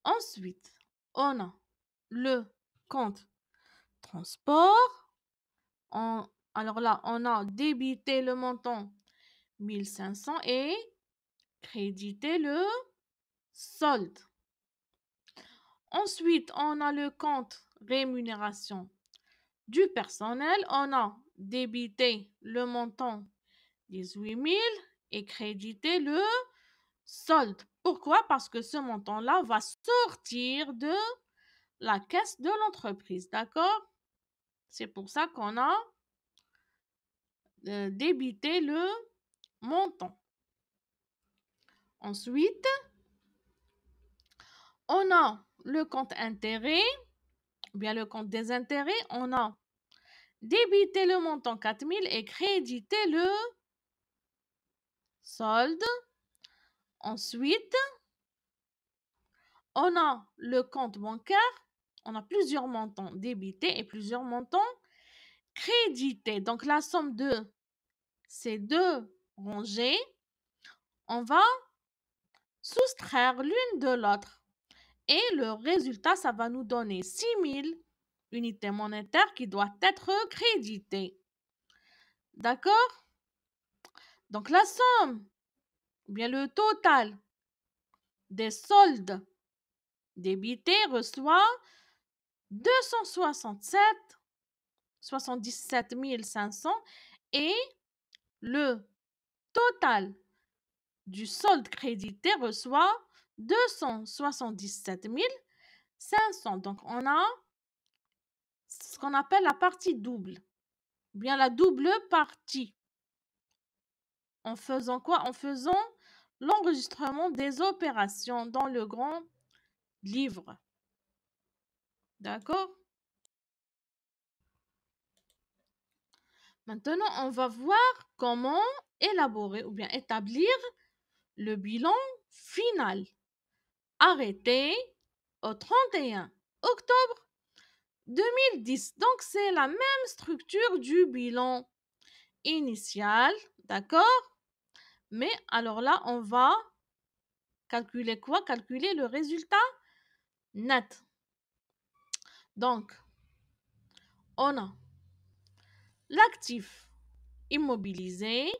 Ensuite, on a le compte transport. alors là, on a débité le montant 1500 et crédité le solde. Ensuite, on a le compte rémunération du personnel, on a débité le montant 18 000 et crédité le solde. Pourquoi Parce que ce montant-là va sortir de la caisse de l'entreprise, d'accord C'est pour ça qu'on a euh, débité le montant. Ensuite, on a le compte intérêt ou bien le compte des intérêts, on a débité le montant 4000 et crédité le solde. Ensuite, on a le compte bancaire. On a plusieurs montants débités et plusieurs montants crédités. Donc, la somme de ces deux rangées, on va soustraire l'une de l'autre. Et le résultat, ça va nous donner 6000 unités monétaires qui doivent être créditées. D'accord Donc la somme, bien le total des soldes débités reçoit 267 77 500 et le total du solde crédité reçoit 277 500. Donc, on a ce qu'on appelle la partie double, bien la double partie. En faisant quoi En faisant l'enregistrement des opérations dans le grand livre. D'accord Maintenant, on va voir comment élaborer ou bien établir le bilan final arrêté au 31 octobre 2010. Donc, c'est la même structure du bilan initial, d'accord Mais alors là, on va calculer quoi Calculer le résultat net. Donc, on a l'actif immobilisé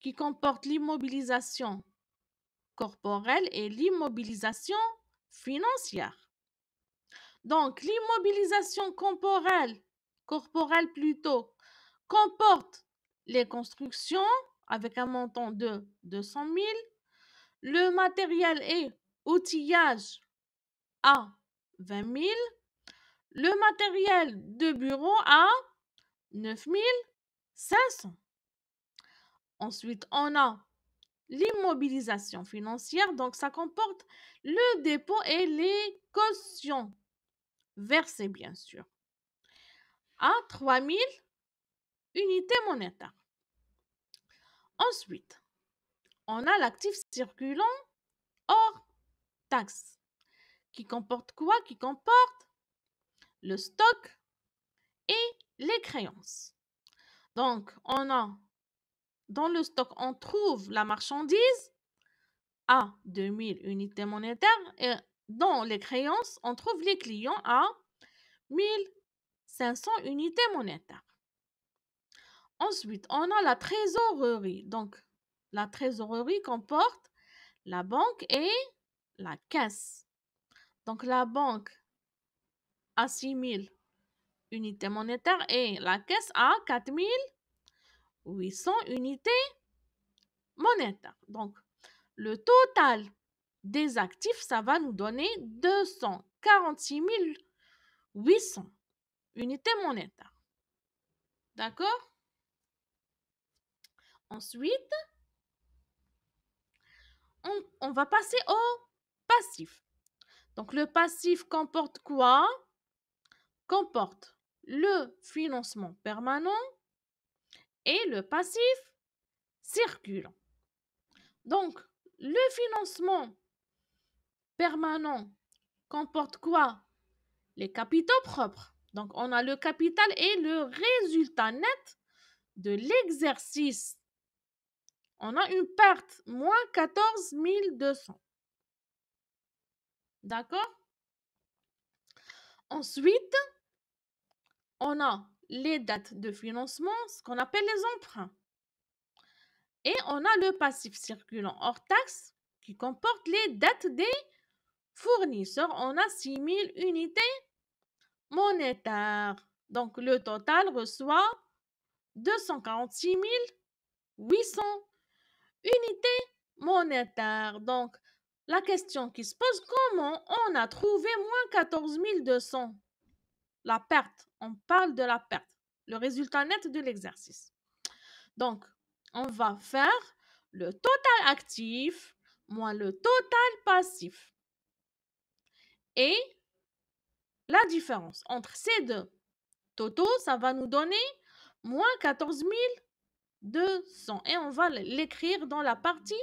qui comporte l'immobilisation corporelle et l'immobilisation financière. Donc, l'immobilisation corporelle, corporelle plutôt, comporte les constructions avec un montant de 200 000, le matériel et outillage à 20 000, le matériel de bureau à 9 500. Ensuite, on a l'immobilisation financière, donc ça comporte le dépôt et les cautions versées, bien sûr, à 3000 unités monétaires. Ensuite, on a l'actif circulant hors taxes, qui comporte quoi Qui comporte le stock et les créances. Donc, on a dans le stock, on trouve la marchandise à 2000 unités monétaires et dans les créances, on trouve les clients à 1500 unités monétaires. Ensuite, on a la trésorerie. Donc, la trésorerie comporte la banque et la caisse. Donc, la banque à 6000 unités monétaires et la caisse à 4000 800 unités monétaires. Donc, le total des actifs, ça va nous donner 246 800 unités monétaires. D'accord Ensuite, on, va passer au passif. Donc, le passif comporte quoi Comporte le financement permanent, et le passif circule. Donc, le financement permanent comporte quoi Les capitaux propres. Donc, on a le capital et le résultat net de l'exercice. On a une perte, moins 14 200. D'accord Ensuite, on a les dates de financement, ce qu'on appelle les emprunts. Et on a le passif circulant hors taxe qui comporte les dates des fournisseurs. On a 6000 unités monétaires. Donc le total reçoit 246 800 unités monétaires. Donc la question qui se pose, comment on a trouvé moins 14 200 la perte. On parle de la perte, le résultat net de l'exercice. Donc, on va faire le total actif moins le total passif. Et la différence entre ces deux totaux, ça va nous donner moins 14 200. Et on va l'écrire dans la partie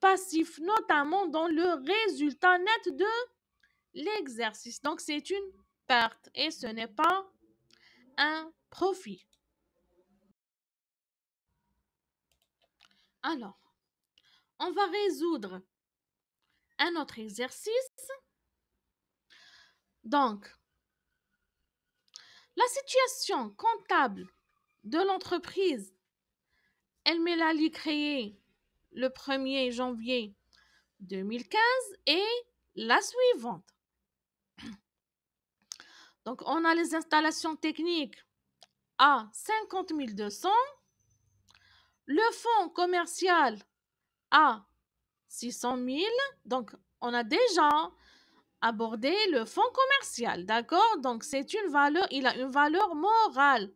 passif, notamment dans le résultat net de l'exercice. Donc, c'est une et ce n'est pas un profit. Alors, on va résoudre un autre exercice. Donc, la situation comptable de l'entreprise, elle lui créée le 1er janvier 2015 et la suivante. Donc, on a les installations techniques à 50 200, le fonds commercial à 600 000. Donc, on a déjà abordé le fonds commercial, d'accord Donc, c'est une valeur, il a une valeur morale.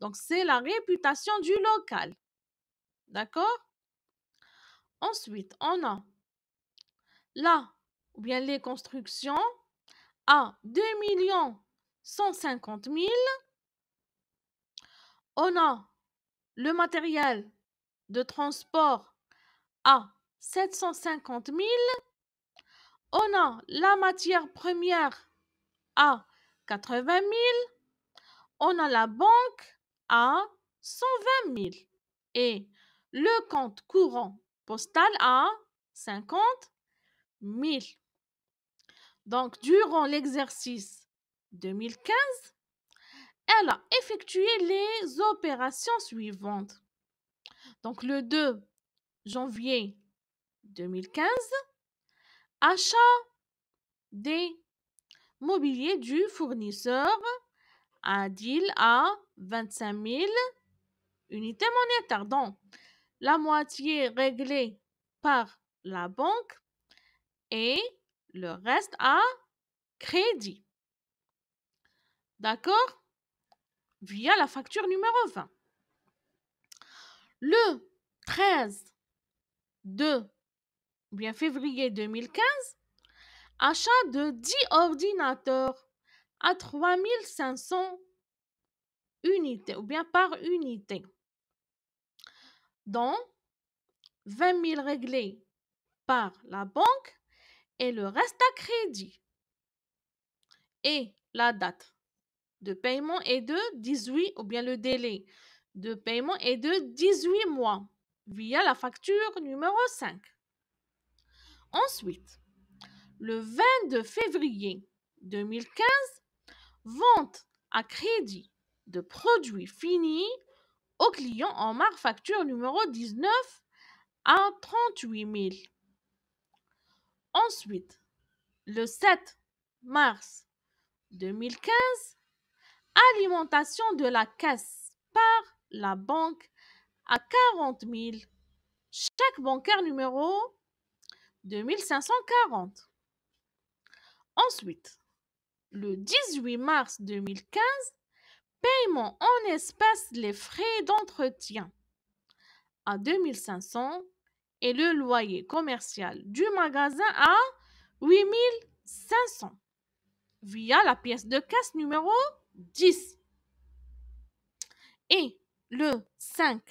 Donc, c'est la réputation du local, d'accord Ensuite, on a là, ou bien les constructions à 2 millions 150 000. On a le matériel de transport à 750 000. On a la matière première à 80 000. On a la banque à 120 000. Et le compte courant postal à 50 000. Donc, durant l'exercice 2015, elle a effectué les opérations suivantes. Donc le 2 janvier 2015, achat des mobiliers du fournisseur à deal à 25 000 unités monétaires, dont la moitié réglée par la banque et le reste à crédit. D'accord Via la facture numéro 20. Le 13 de bien février 2015, achat de 10 ordinateurs à 3500 unités ou bien par unité, dont 20 000 réglés par la banque et le reste à crédit. Et la date de paiement est de 18 ou bien le délai de paiement est de 18 mois via la facture numéro 5. Ensuite, le 22 février 2015, vente à crédit de produits finis aux clients en marque facture numéro 19 à 38 000. Ensuite, le 7 mars 2015, alimentation de la caisse par la banque à 40 000. Chaque bancaire numéro 2540. Ensuite, le 18 mars 2015, paiement en espèces les frais d'entretien à 2500 et le loyer commercial du magasin à 8500 via la pièce de caisse numéro 10. Et le 5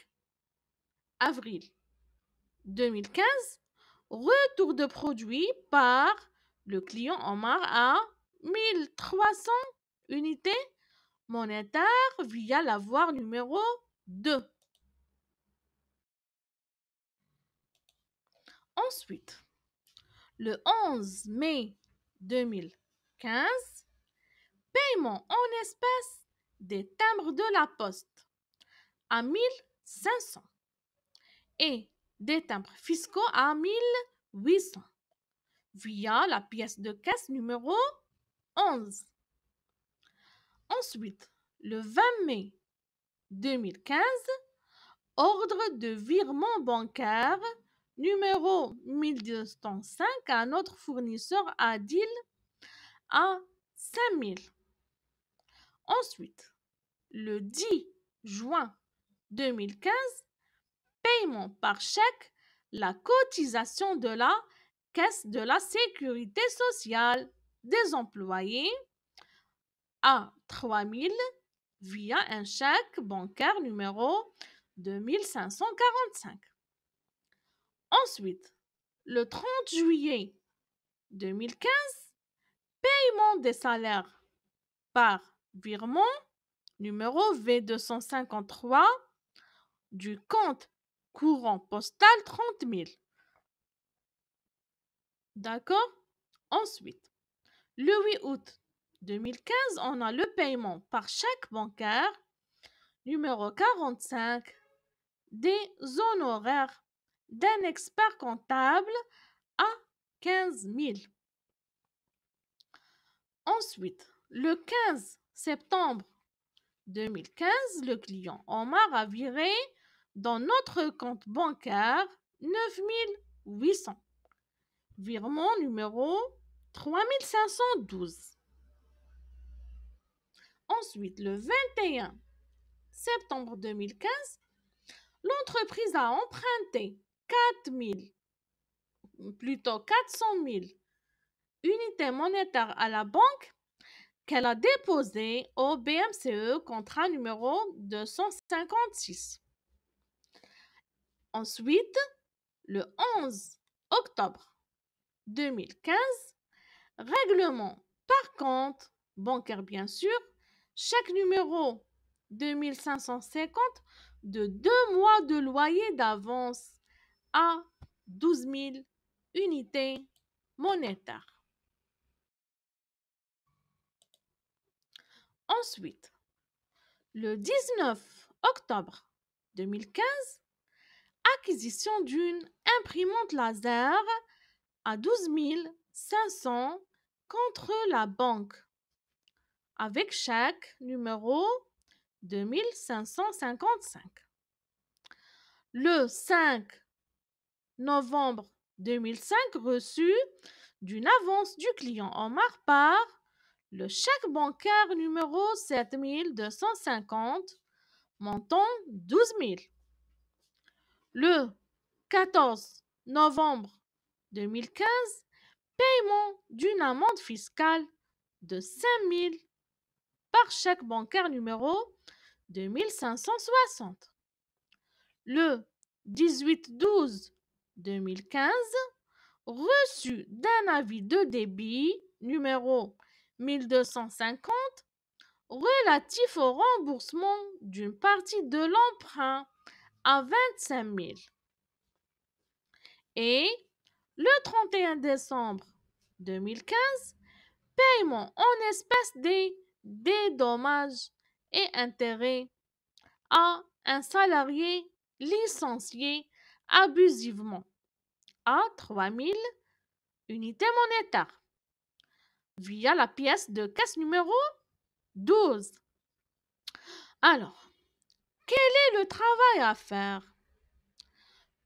avril 2015, retour de produit par le client Omar à 1300 unités monétaires via l'avoir numéro 2. Ensuite, le 11 mai 2015, Paiement en espèces des timbres de la poste à 1500 et des timbres fiscaux à 1800 via la pièce de caisse numéro 11. Ensuite, le 20 mai 2015, ordre de virement bancaire numéro 1205 à notre fournisseur Adil à 5000 Ensuite, le 10 juin 2015, paiement par chèque la cotisation de la Caisse de la Sécurité sociale des employés à 3 000 via un chèque bancaire numéro 2545. Ensuite, le 30 juillet 2015, paiement des salaires par virement numéro V253 du compte courant postal 30 000. D'accord Ensuite, le 8 août 2015, on a le paiement par chèque bancaire numéro 45 des honoraires d'un expert comptable à 15 000. Ensuite, le 15 septembre 2015, le client Omar a viré dans notre compte bancaire 9800. Virement numéro 3512. Ensuite, le 21 septembre 2015, l'entreprise a emprunté 4000, plutôt 400 000 unités monétaires à la banque qu'elle a déposé au BMCE contrat numéro 256. Ensuite, le 11 octobre 2015, règlement par compte bancaire bien sûr, chaque numéro 2550 de deux mois de loyer d'avance à 12 000 unités monétaires. Ensuite, le 19 octobre 2015, acquisition d'une imprimante laser à 12 500 contre la banque, avec chèque numéro 2555. Le 5 novembre 2005, reçu d'une avance du client Omar par le chèque bancaire numéro 7250, montant 12 000. Le 14 novembre 2015, paiement d'une amende fiscale de 5 000 par chèque bancaire numéro 2560. Le 18-12-2015, reçu d'un avis de débit numéro 1250 relatif au remboursement d'une partie de l'emprunt à 25 000 et le 31 décembre 2015, paiement en espèces des dommages et intérêts à un salarié licencié abusivement à 3 000 unités monétaires via la pièce de caisse numéro 12. Alors, quel est le travail à faire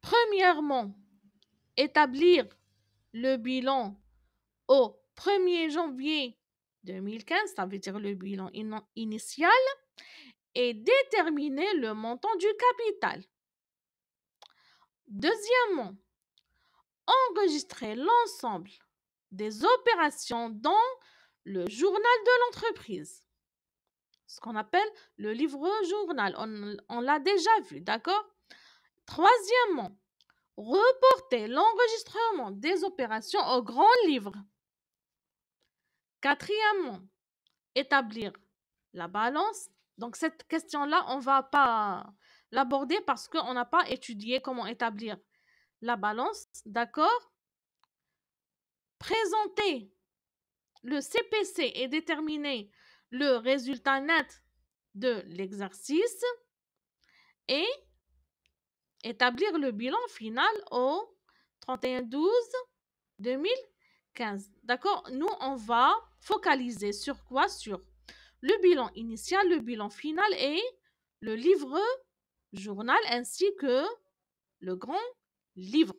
Premièrement, établir le bilan au 1er janvier 2015, ça veut dire le bilan initial, et déterminer le montant du capital. Deuxièmement, enregistrer l'ensemble des opérations dans le journal de l'entreprise. Ce qu'on appelle le livre journal. On, l'a déjà vu, d'accord Troisièmement, reporter l'enregistrement des opérations au grand livre. Quatrièmement, établir la balance. Donc cette question-là, on ne va pas l'aborder parce qu'on n'a pas étudié comment établir la balance, d'accord présenter le CPC et déterminer le résultat net de l'exercice et établir le bilan final au 31-12-2015. D'accord Nous, on va focaliser sur quoi Sur le bilan initial, le bilan final et le livre journal ainsi que le grand livre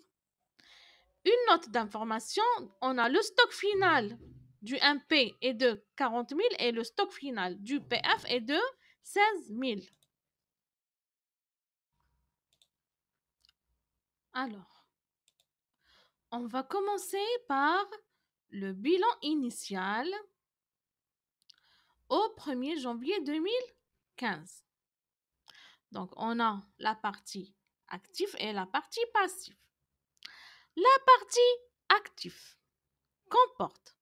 une note d'information, on a le stock final du MP est de 40 000 et le stock final du PF est de 16 000. Alors, on va commencer par le bilan initial au 1er janvier 2015. Donc, on a la partie active et la partie passive. La partie actif comporte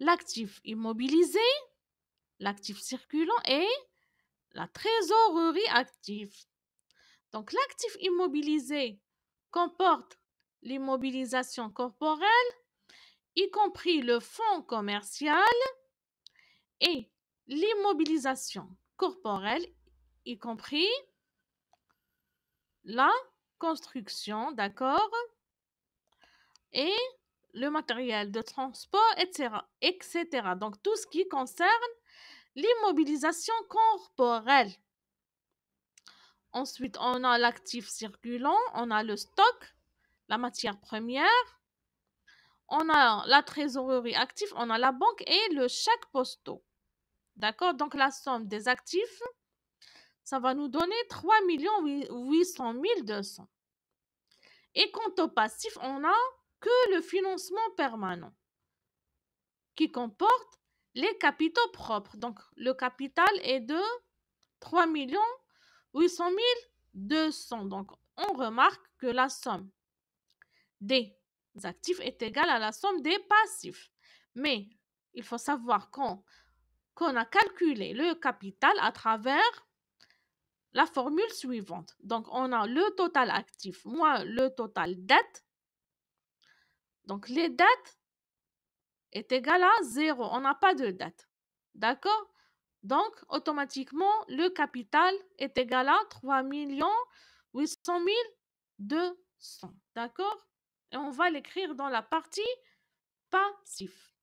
l'actif immobilisé, l'actif circulant et la trésorerie active. Donc l'actif immobilisé comporte l'immobilisation corporelle, y compris le fonds commercial et l'immobilisation corporelle, y compris la construction, d'accord et le matériel de transport, etc. etc. Donc tout ce qui concerne l'immobilisation corporelle. Ensuite, on a l'actif circulant, on a le stock, la matière première, on a la trésorerie active, on a la banque et le chèque postaux. D'accord Donc la somme des actifs, ça va nous donner 3 800 200. Et quant au passif, on a que le financement permanent, qui comporte les capitaux propres. Donc, le capital est de 3 800 200. Donc, on remarque que la somme des actifs est égale à la somme des passifs. Mais il faut savoir qu'on a calculé le capital à travers la formule suivante. Donc, on a le total actif moins le total dette donc les dates est égal à 0. On n'a pas de date. D'accord Donc automatiquement, le capital est égal à 3 800 200. D'accord Et on va l'écrire dans la partie passif.